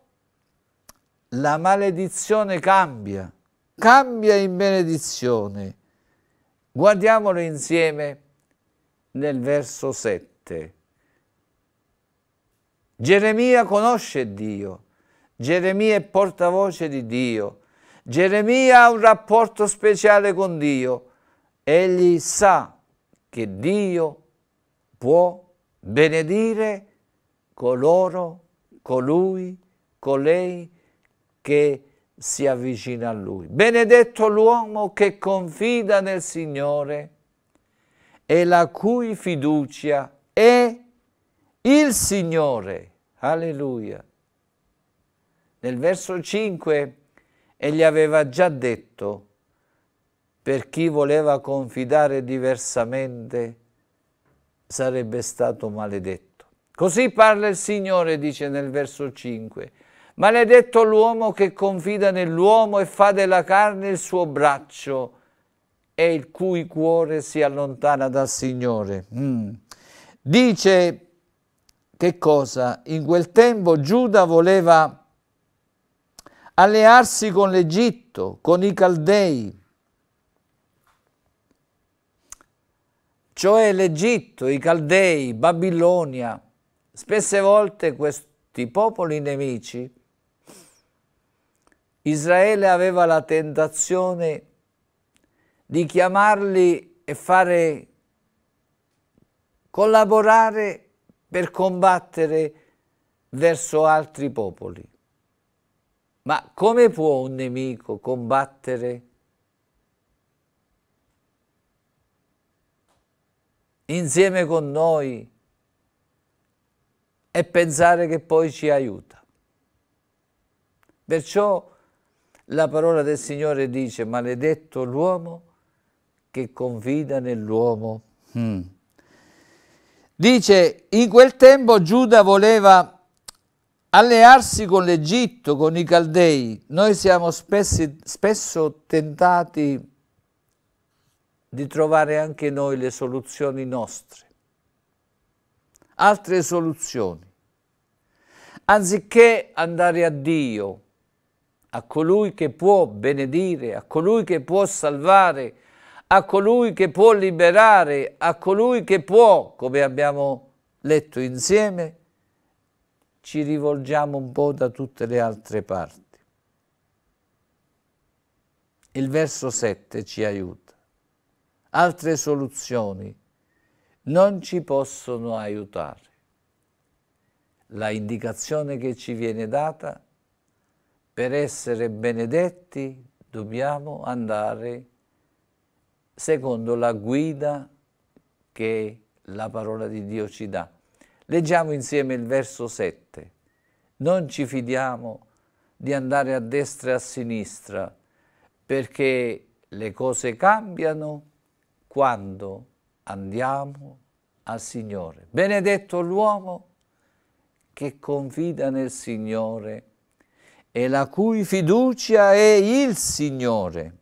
la maledizione cambia, cambia in benedizione. Guardiamolo insieme nel verso 7. Geremia conosce Dio, Geremia è portavoce di Dio, Geremia ha un rapporto speciale con Dio, egli sa che Dio può benedire coloro, colui, colei che si avvicina a Lui. Benedetto l'uomo che confida nel Signore e la cui fiducia è il Signore. Alleluia. Nel verso 5 egli aveva già detto, per chi voleva confidare diversamente sarebbe stato maledetto. Così parla il Signore, dice nel verso 5. Maledetto l'uomo che confida nell'uomo e fa della carne il suo braccio e il cui cuore si allontana dal Signore. Mm. Dice che cosa? In quel tempo Giuda voleva allearsi con l'Egitto, con i Caldei, cioè l'Egitto, i Caldei, Babilonia. Spesse volte questi popoli nemici Israele aveva la tentazione di di chiamarli e fare collaborare per combattere verso altri popoli. Ma come può un nemico combattere insieme con noi e pensare che poi ci aiuta? Perciò la parola del Signore dice maledetto l'uomo che confida nell'uomo. Mm. Dice, in quel tempo Giuda voleva allearsi con l'Egitto, con i Caldei. Noi siamo spessi, spesso tentati di trovare anche noi le soluzioni nostre, altre soluzioni. Anziché andare a Dio, a colui che può benedire, a colui che può salvare, a colui che può liberare, a colui che può, come abbiamo letto insieme, ci rivolgiamo un po' da tutte le altre parti. Il verso 7 ci aiuta. Altre soluzioni non ci possono aiutare. La indicazione che ci viene data, per essere benedetti dobbiamo andare a secondo la guida che la parola di Dio ci dà. Leggiamo insieme il verso 7. Non ci fidiamo di andare a destra e a sinistra perché le cose cambiano quando andiamo al Signore. Benedetto l'uomo che confida nel Signore e la cui fiducia è il Signore.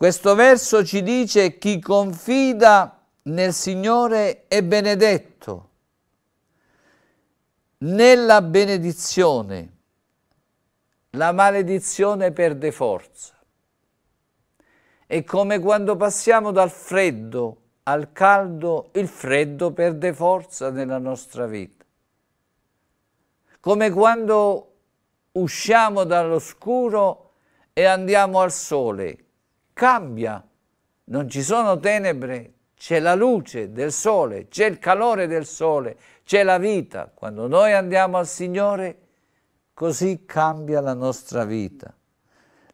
Questo verso ci dice chi confida nel Signore è benedetto, nella benedizione la maledizione perde forza. È come quando passiamo dal freddo al caldo, il freddo perde forza nella nostra vita. Come quando usciamo dall'oscuro e andiamo al sole, cambia, non ci sono tenebre, c'è la luce del sole, c'è il calore del sole, c'è la vita. Quando noi andiamo al Signore, così cambia la nostra vita.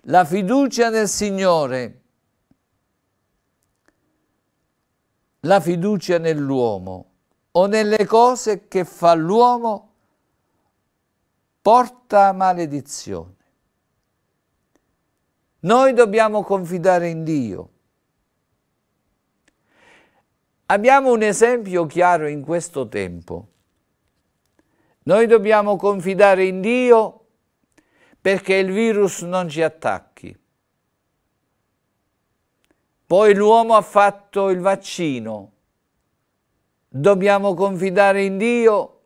La fiducia nel Signore, la fiducia nell'uomo o nelle cose che fa l'uomo porta a maledizione. Noi dobbiamo confidare in Dio. Abbiamo un esempio chiaro in questo tempo. Noi dobbiamo confidare in Dio perché il virus non ci attacchi. Poi l'uomo ha fatto il vaccino. Dobbiamo confidare in Dio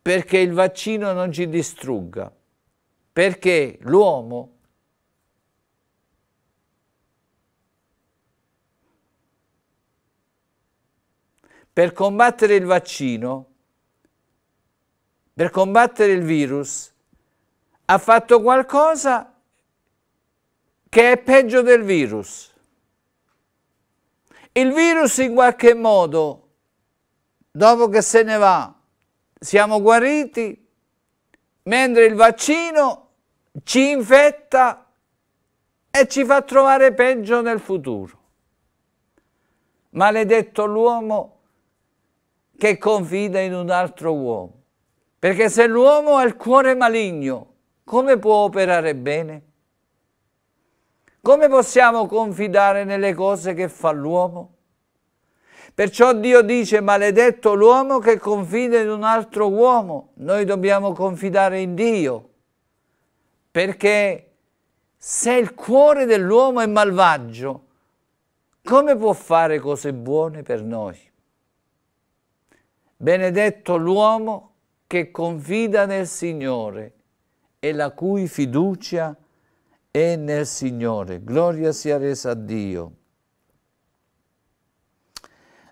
perché il vaccino non ci distrugga, perché l'uomo per combattere il vaccino, per combattere il virus, ha fatto qualcosa che è peggio del virus. Il virus in qualche modo, dopo che se ne va, siamo guariti, mentre il vaccino ci infetta e ci fa trovare peggio nel futuro. Maledetto l'uomo che confida in un altro uomo. Perché se l'uomo ha il cuore maligno, come può operare bene? Come possiamo confidare nelle cose che fa l'uomo? Perciò Dio dice, maledetto l'uomo che confida in un altro uomo. Noi dobbiamo confidare in Dio, perché se il cuore dell'uomo è malvagio, come può fare cose buone per noi? Benedetto l'uomo che confida nel Signore e la cui fiducia è nel Signore. Gloria sia resa a Dio.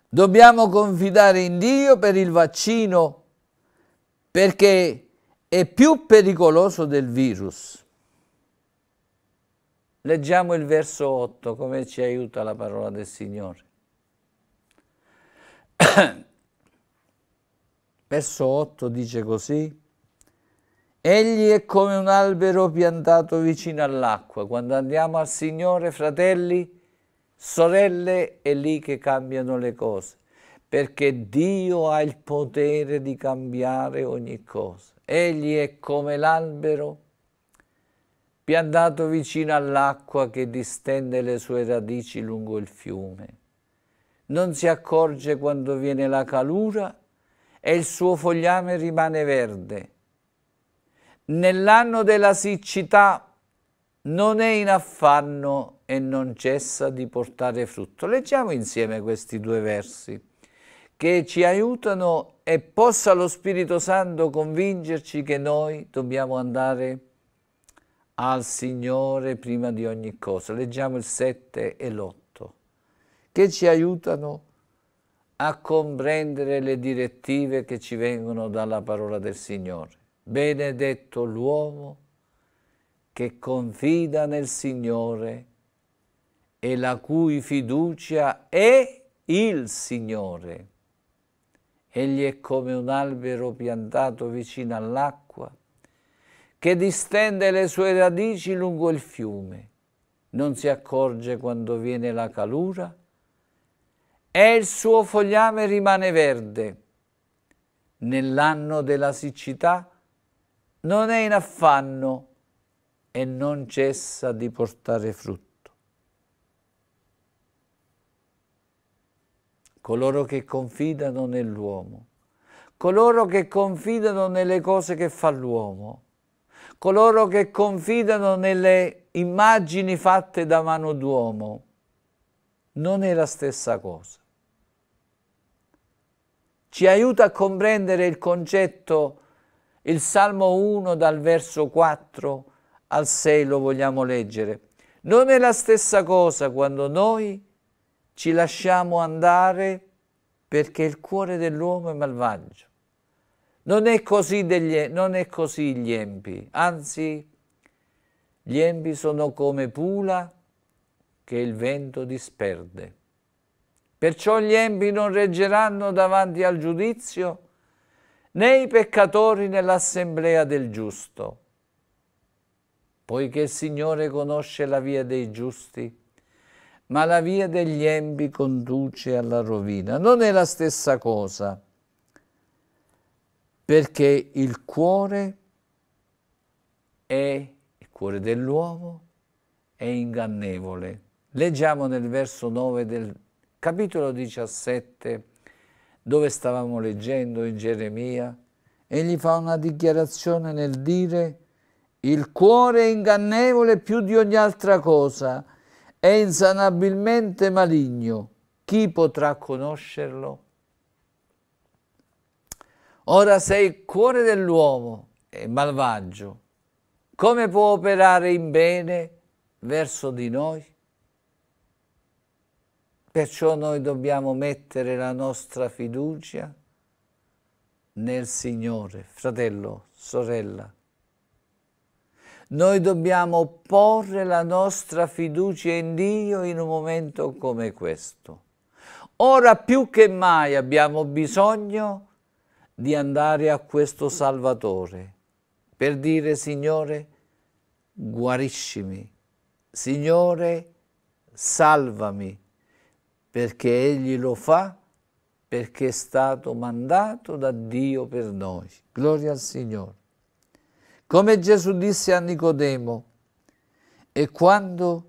Dobbiamo confidare in Dio per il vaccino perché è più pericoloso del virus. Leggiamo il verso 8, come ci aiuta la parola del Signore. Verso 8 dice così, Egli è come un albero piantato vicino all'acqua. Quando andiamo al Signore, fratelli, sorelle, è lì che cambiano le cose, perché Dio ha il potere di cambiare ogni cosa. Egli è come l'albero piantato vicino all'acqua che distende le sue radici lungo il fiume. Non si accorge quando viene la calura e il suo fogliame rimane verde. Nell'anno della siccità non è in affanno e non cessa di portare frutto. Leggiamo insieme questi due versi che ci aiutano e possa lo Spirito Santo convincerci che noi dobbiamo andare al Signore prima di ogni cosa. Leggiamo il 7 e l'8 che ci aiutano a a comprendere le direttive che ci vengono dalla parola del Signore. Benedetto l'uomo che confida nel Signore e la cui fiducia è il Signore. Egli è come un albero piantato vicino all'acqua, che distende le sue radici lungo il fiume. Non si accorge quando viene la calura e il suo fogliame rimane verde. Nell'anno della siccità non è in affanno e non cessa di portare frutto. Coloro che confidano nell'uomo, coloro che confidano nelle cose che fa l'uomo, coloro che confidano nelle immagini fatte da mano d'uomo, non è la stessa cosa ci aiuta a comprendere il concetto, il Salmo 1 dal verso 4 al 6 lo vogliamo leggere. Non è la stessa cosa quando noi ci lasciamo andare perché il cuore dell'uomo è malvagio. Non è così, degli, non è così gli empi, anzi gli empi sono come pula che il vento disperde. Perciò gli empi non reggeranno davanti al giudizio, né i peccatori nell'assemblea del giusto. Poiché il Signore conosce la via dei giusti, ma la via degli empi conduce alla rovina. Non è la stessa cosa, perché il cuore è, il cuore dell'uomo è ingannevole. Leggiamo nel verso 9 del capitolo 17, dove stavamo leggendo in Geremia, egli fa una dichiarazione nel dire il cuore è ingannevole più di ogni altra cosa, è insanabilmente maligno. Chi potrà conoscerlo? Ora se il cuore dell'uomo è malvagio, come può operare in bene verso di noi? Perciò noi dobbiamo mettere la nostra fiducia nel Signore, fratello, sorella. Noi dobbiamo porre la nostra fiducia in Dio in un momento come questo. Ora più che mai abbiamo bisogno di andare a questo Salvatore per dire Signore guariscimi, Signore salvami perché Egli lo fa, perché è stato mandato da Dio per noi. Gloria al Signore. Come Gesù disse a Nicodemo, e quando,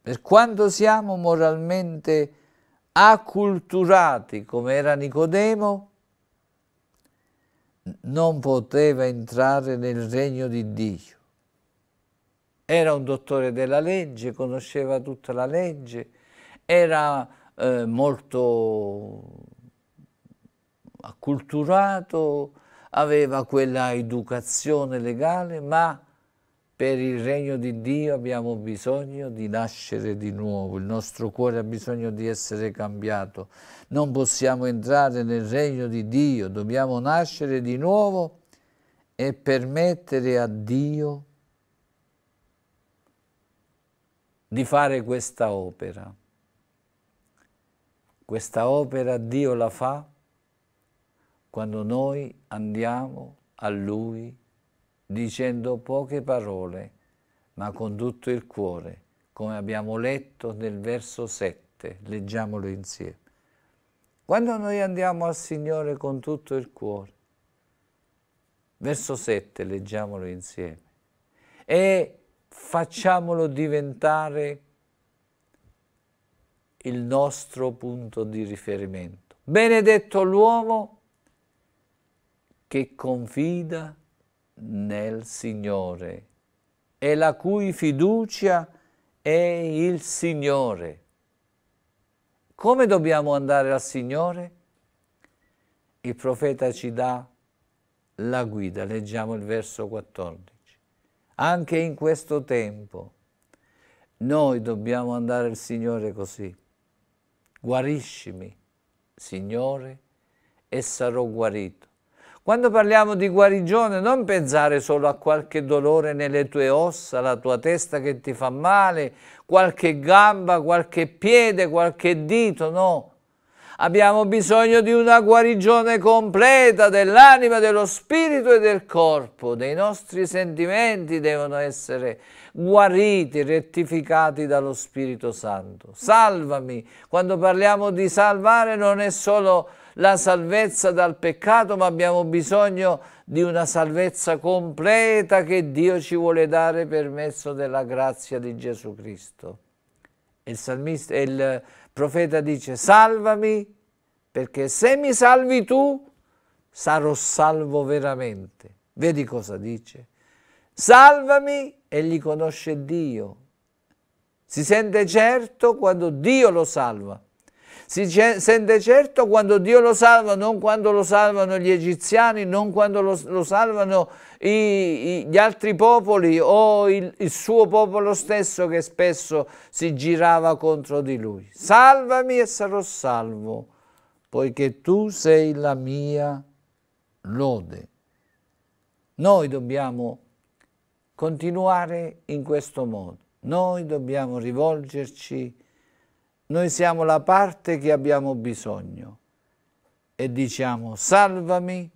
per quanto siamo moralmente acculturati come era Nicodemo, non poteva entrare nel regno di Dio. Era un dottore della legge, conosceva tutta la legge, era eh, molto acculturato, aveva quella educazione legale, ma per il regno di Dio abbiamo bisogno di nascere di nuovo, il nostro cuore ha bisogno di essere cambiato. Non possiamo entrare nel regno di Dio, dobbiamo nascere di nuovo e permettere a Dio di fare questa opera. Questa opera Dio la fa quando noi andiamo a Lui dicendo poche parole, ma con tutto il cuore, come abbiamo letto nel verso 7, leggiamolo insieme. Quando noi andiamo al Signore con tutto il cuore, verso 7, leggiamolo insieme, e facciamolo diventare il nostro punto di riferimento. Benedetto l'uomo che confida nel Signore e la cui fiducia è il Signore. Come dobbiamo andare al Signore? Il profeta ci dà la guida, leggiamo il verso 14. Anche in questo tempo noi dobbiamo andare al Signore così. Guariscimi, Signore, e sarò guarito. Quando parliamo di guarigione non pensare solo a qualche dolore nelle tue ossa, la tua testa che ti fa male, qualche gamba, qualche piede, qualche dito, no. Abbiamo bisogno di una guarigione completa dell'anima, dello spirito e del corpo. Dei nostri sentimenti devono essere guariti, rettificati dallo Spirito Santo. Salvami. Quando parliamo di salvare non è solo la salvezza dal peccato, ma abbiamo bisogno di una salvezza completa che Dio ci vuole dare per mezzo della grazia di Gesù Cristo. Il, salmista, il profeta dice salvami perché se mi salvi tu sarò salvo veramente. Vedi cosa dice? Salvami, egli conosce Dio. Si sente certo quando Dio lo salva. Si sente certo quando Dio lo salva, non quando lo salvano gli egiziani, non quando lo, lo salvano i, i, gli altri popoli o il, il suo popolo stesso che spesso si girava contro di lui. Salvami e sarò salvo, poiché tu sei la mia lode. Noi dobbiamo continuare in questo modo. Noi dobbiamo rivolgerci a noi siamo la parte che abbiamo bisogno e diciamo salvami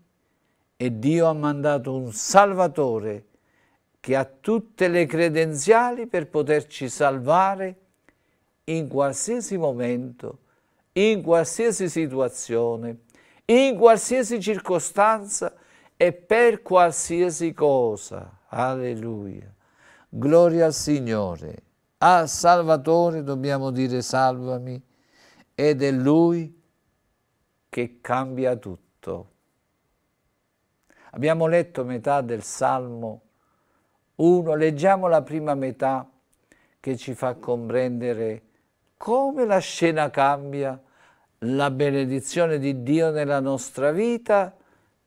e Dio ha mandato un Salvatore che ha tutte le credenziali per poterci salvare in qualsiasi momento, in qualsiasi situazione, in qualsiasi circostanza e per qualsiasi cosa. Alleluia. Gloria al Signore. Al Salvatore dobbiamo dire salvami ed è Lui che cambia tutto. Abbiamo letto metà del Salmo 1, leggiamo la prima metà che ci fa comprendere come la scena cambia, la benedizione di Dio nella nostra vita,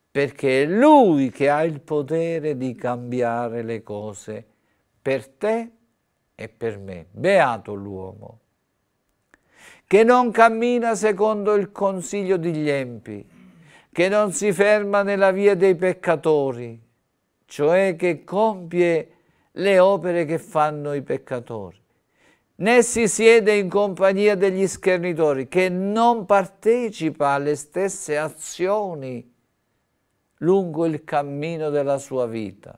perché è Lui che ha il potere di cambiare le cose per te e per me. Beato l'uomo che non cammina secondo il consiglio degli empi, che non si ferma nella via dei peccatori, cioè che compie le opere che fanno i peccatori, né si siede in compagnia degli schernitori, che non partecipa alle stesse azioni lungo il cammino della sua vita,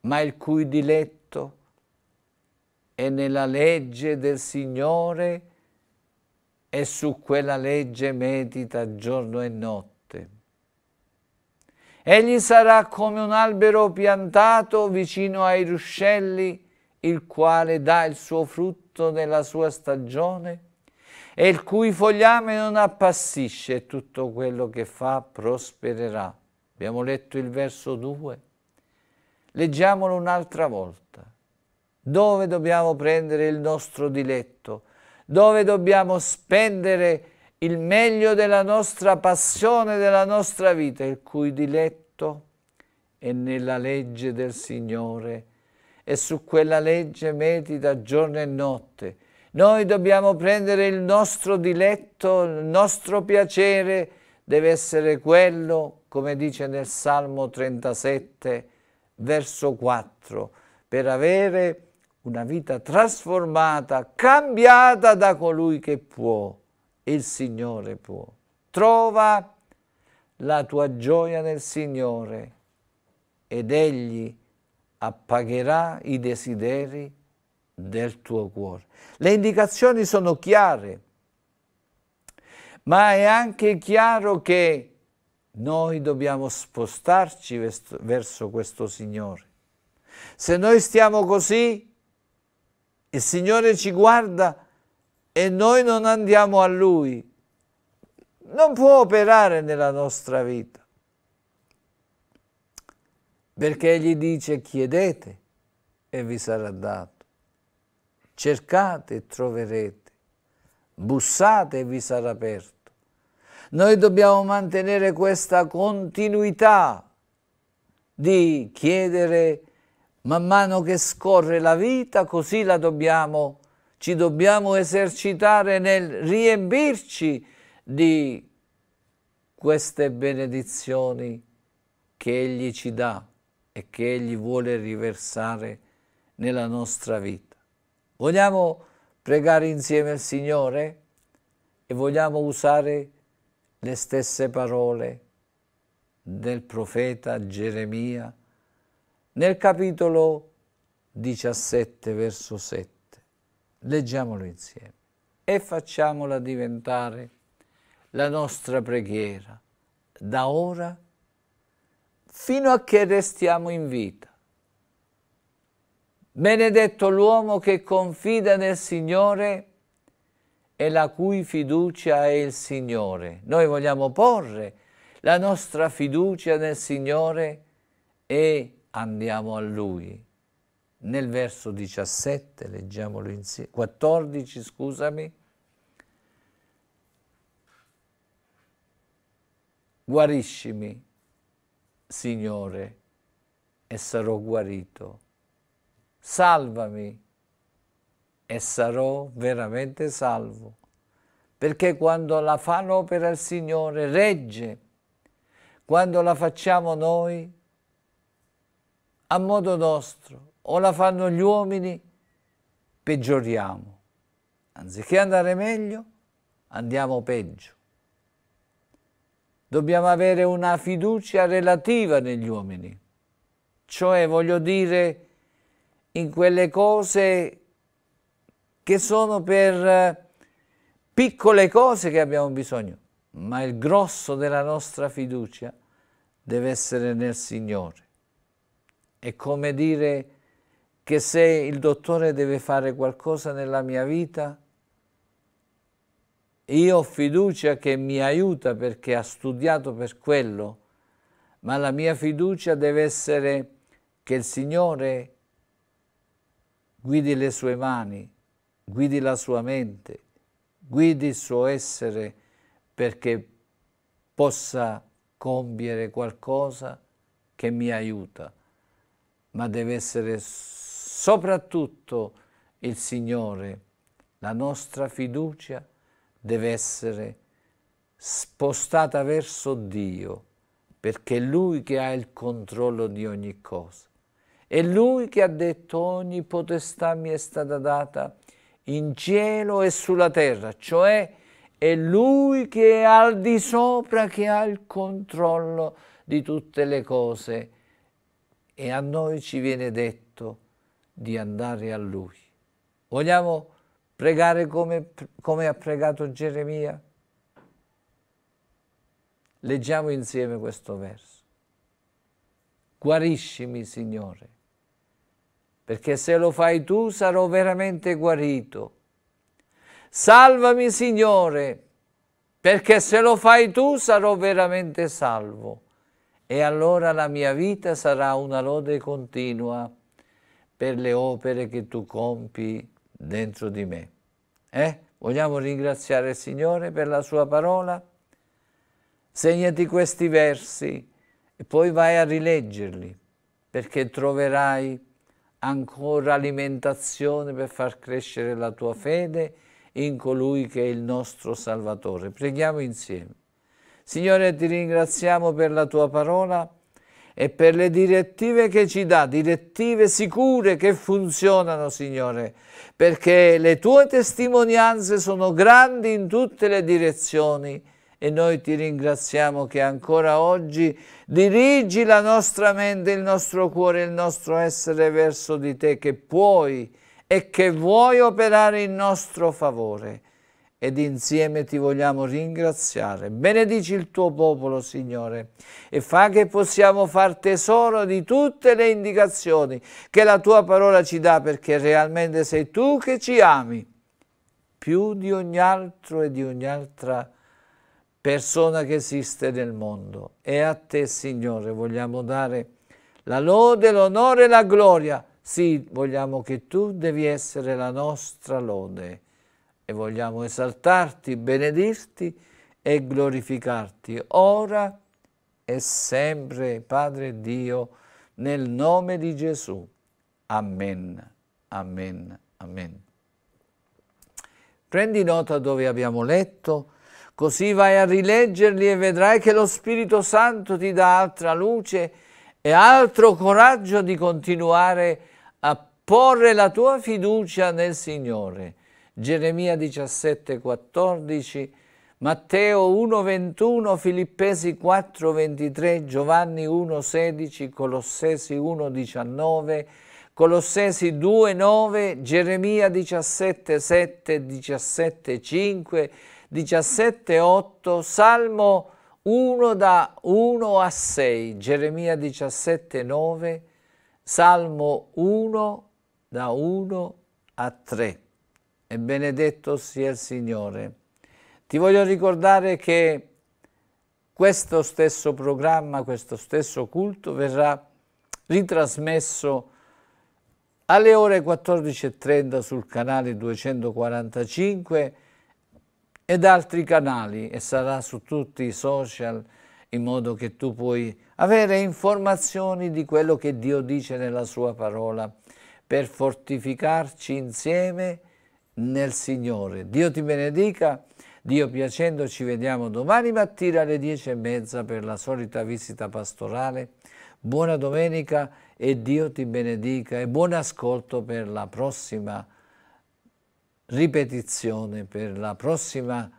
ma il cui diletto e nella legge del Signore e su quella legge medita giorno e notte. Egli sarà come un albero piantato vicino ai ruscelli, il quale dà il suo frutto nella sua stagione e il cui fogliame non appassisce e tutto quello che fa prospererà. Abbiamo letto il verso 2. Leggiamolo un'altra volta dove dobbiamo prendere il nostro diletto, dove dobbiamo spendere il meglio della nostra passione, della nostra vita, il cui diletto è nella legge del Signore e su quella legge medita giorno e notte. Noi dobbiamo prendere il nostro diletto, il nostro piacere deve essere quello, come dice nel Salmo 37, verso 4, per avere una vita trasformata, cambiata da colui che può, il Signore può. Trova la tua gioia nel Signore ed Egli appagherà i desideri del tuo cuore. Le indicazioni sono chiare, ma è anche chiaro che noi dobbiamo spostarci verso questo Signore. Se noi stiamo così, il Signore ci guarda e noi non andiamo a Lui. Non può operare nella nostra vita. Perché Egli dice chiedete e vi sarà dato. Cercate e troverete. Bussate e vi sarà aperto. Noi dobbiamo mantenere questa continuità di chiedere Man mano che scorre la vita, così la dobbiamo, ci dobbiamo esercitare nel riempirci di queste benedizioni che Egli ci dà e che Egli vuole riversare nella nostra vita. Vogliamo pregare insieme al Signore e vogliamo usare le stesse parole del profeta Geremia nel capitolo 17, verso 7. Leggiamolo insieme e facciamola diventare la nostra preghiera da ora fino a che restiamo in vita. Benedetto l'uomo che confida nel Signore e la cui fiducia è il Signore. Noi vogliamo porre la nostra fiducia nel Signore e andiamo a Lui. Nel verso 17, leggiamolo insieme, 14 scusami, guariscimi, Signore, e sarò guarito. Salvami e sarò veramente salvo. Perché quando la fanno opera il Signore regge, quando la facciamo noi a modo nostro o la fanno gli uomini, peggioriamo. Anziché andare meglio, andiamo peggio. Dobbiamo avere una fiducia relativa negli uomini, cioè voglio dire in quelle cose che sono per eh, piccole cose che abbiamo bisogno, ma il grosso della nostra fiducia deve essere nel Signore. È come dire che se il dottore deve fare qualcosa nella mia vita, io ho fiducia che mi aiuta perché ha studiato per quello, ma la mia fiducia deve essere che il Signore guidi le sue mani, guidi la sua mente, guidi il suo essere perché possa compiere qualcosa che mi aiuta ma deve essere soprattutto il Signore. La nostra fiducia deve essere spostata verso Dio, perché è Lui che ha il controllo di ogni cosa. È Lui che ha detto ogni potestà mi è stata data in cielo e sulla terra, cioè è Lui che è al di sopra, che ha il controllo di tutte le cose e a noi ci viene detto di andare a Lui. Vogliamo pregare come, come ha pregato Geremia? Leggiamo insieme questo verso. Guariscimi, Signore, perché se lo fai tu sarò veramente guarito. Salvami, Signore, perché se lo fai tu sarò veramente salvo e allora la mia vita sarà una lode continua per le opere che tu compi dentro di me. Eh? Vogliamo ringraziare il Signore per la sua parola? Segnati questi versi e poi vai a rileggerli perché troverai ancora alimentazione per far crescere la tua fede in colui che è il nostro Salvatore. Preghiamo insieme. Signore, ti ringraziamo per la tua parola e per le direttive che ci dà, direttive sicure che funzionano, Signore, perché le tue testimonianze sono grandi in tutte le direzioni e noi ti ringraziamo che ancora oggi dirigi la nostra mente, il nostro cuore, il nostro essere verso di te che puoi e che vuoi operare in nostro favore ed insieme ti vogliamo ringraziare. Benedici il tuo popolo, Signore, e fa che possiamo far tesoro di tutte le indicazioni che la tua parola ci dà, perché realmente sei tu che ci ami, più di ogni altro e di ogni altra persona che esiste nel mondo. E a te, Signore, vogliamo dare la lode, l'onore e la gloria. Sì, vogliamo che tu devi essere la nostra lode e vogliamo esaltarti, benedirti e glorificarti ora e sempre, Padre Dio, nel nome di Gesù. Amen, amen, amen. Prendi nota dove abbiamo letto, così vai a rileggerli e vedrai che lo Spirito Santo ti dà altra luce e altro coraggio di continuare a porre la tua fiducia nel Signore Geremia 17,14, Matteo 1,21, Filippesi 4,23, Giovanni 1,16, Colossesi 1,19, Colossesi 2,9, Geremia 17,7, 17,5, 17,8, Salmo 1 da 1 a 6, Geremia 17,9, Salmo 1 da 1 a 3 e benedetto sia il Signore. Ti voglio ricordare che questo stesso programma, questo stesso culto verrà ritrasmesso alle ore 14.30 sul canale 245 ed altri canali e sarà su tutti i social in modo che tu puoi avere informazioni di quello che Dio dice nella sua parola per fortificarci insieme nel Signore. Dio ti benedica. Dio piacendo ci vediamo domani mattina alle dieci e mezza per la solita visita pastorale. Buona domenica e Dio ti benedica e buon ascolto per la prossima ripetizione, per la prossima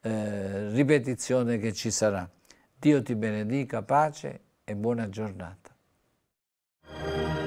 eh, ripetizione che ci sarà. Dio ti benedica, pace e buona giornata.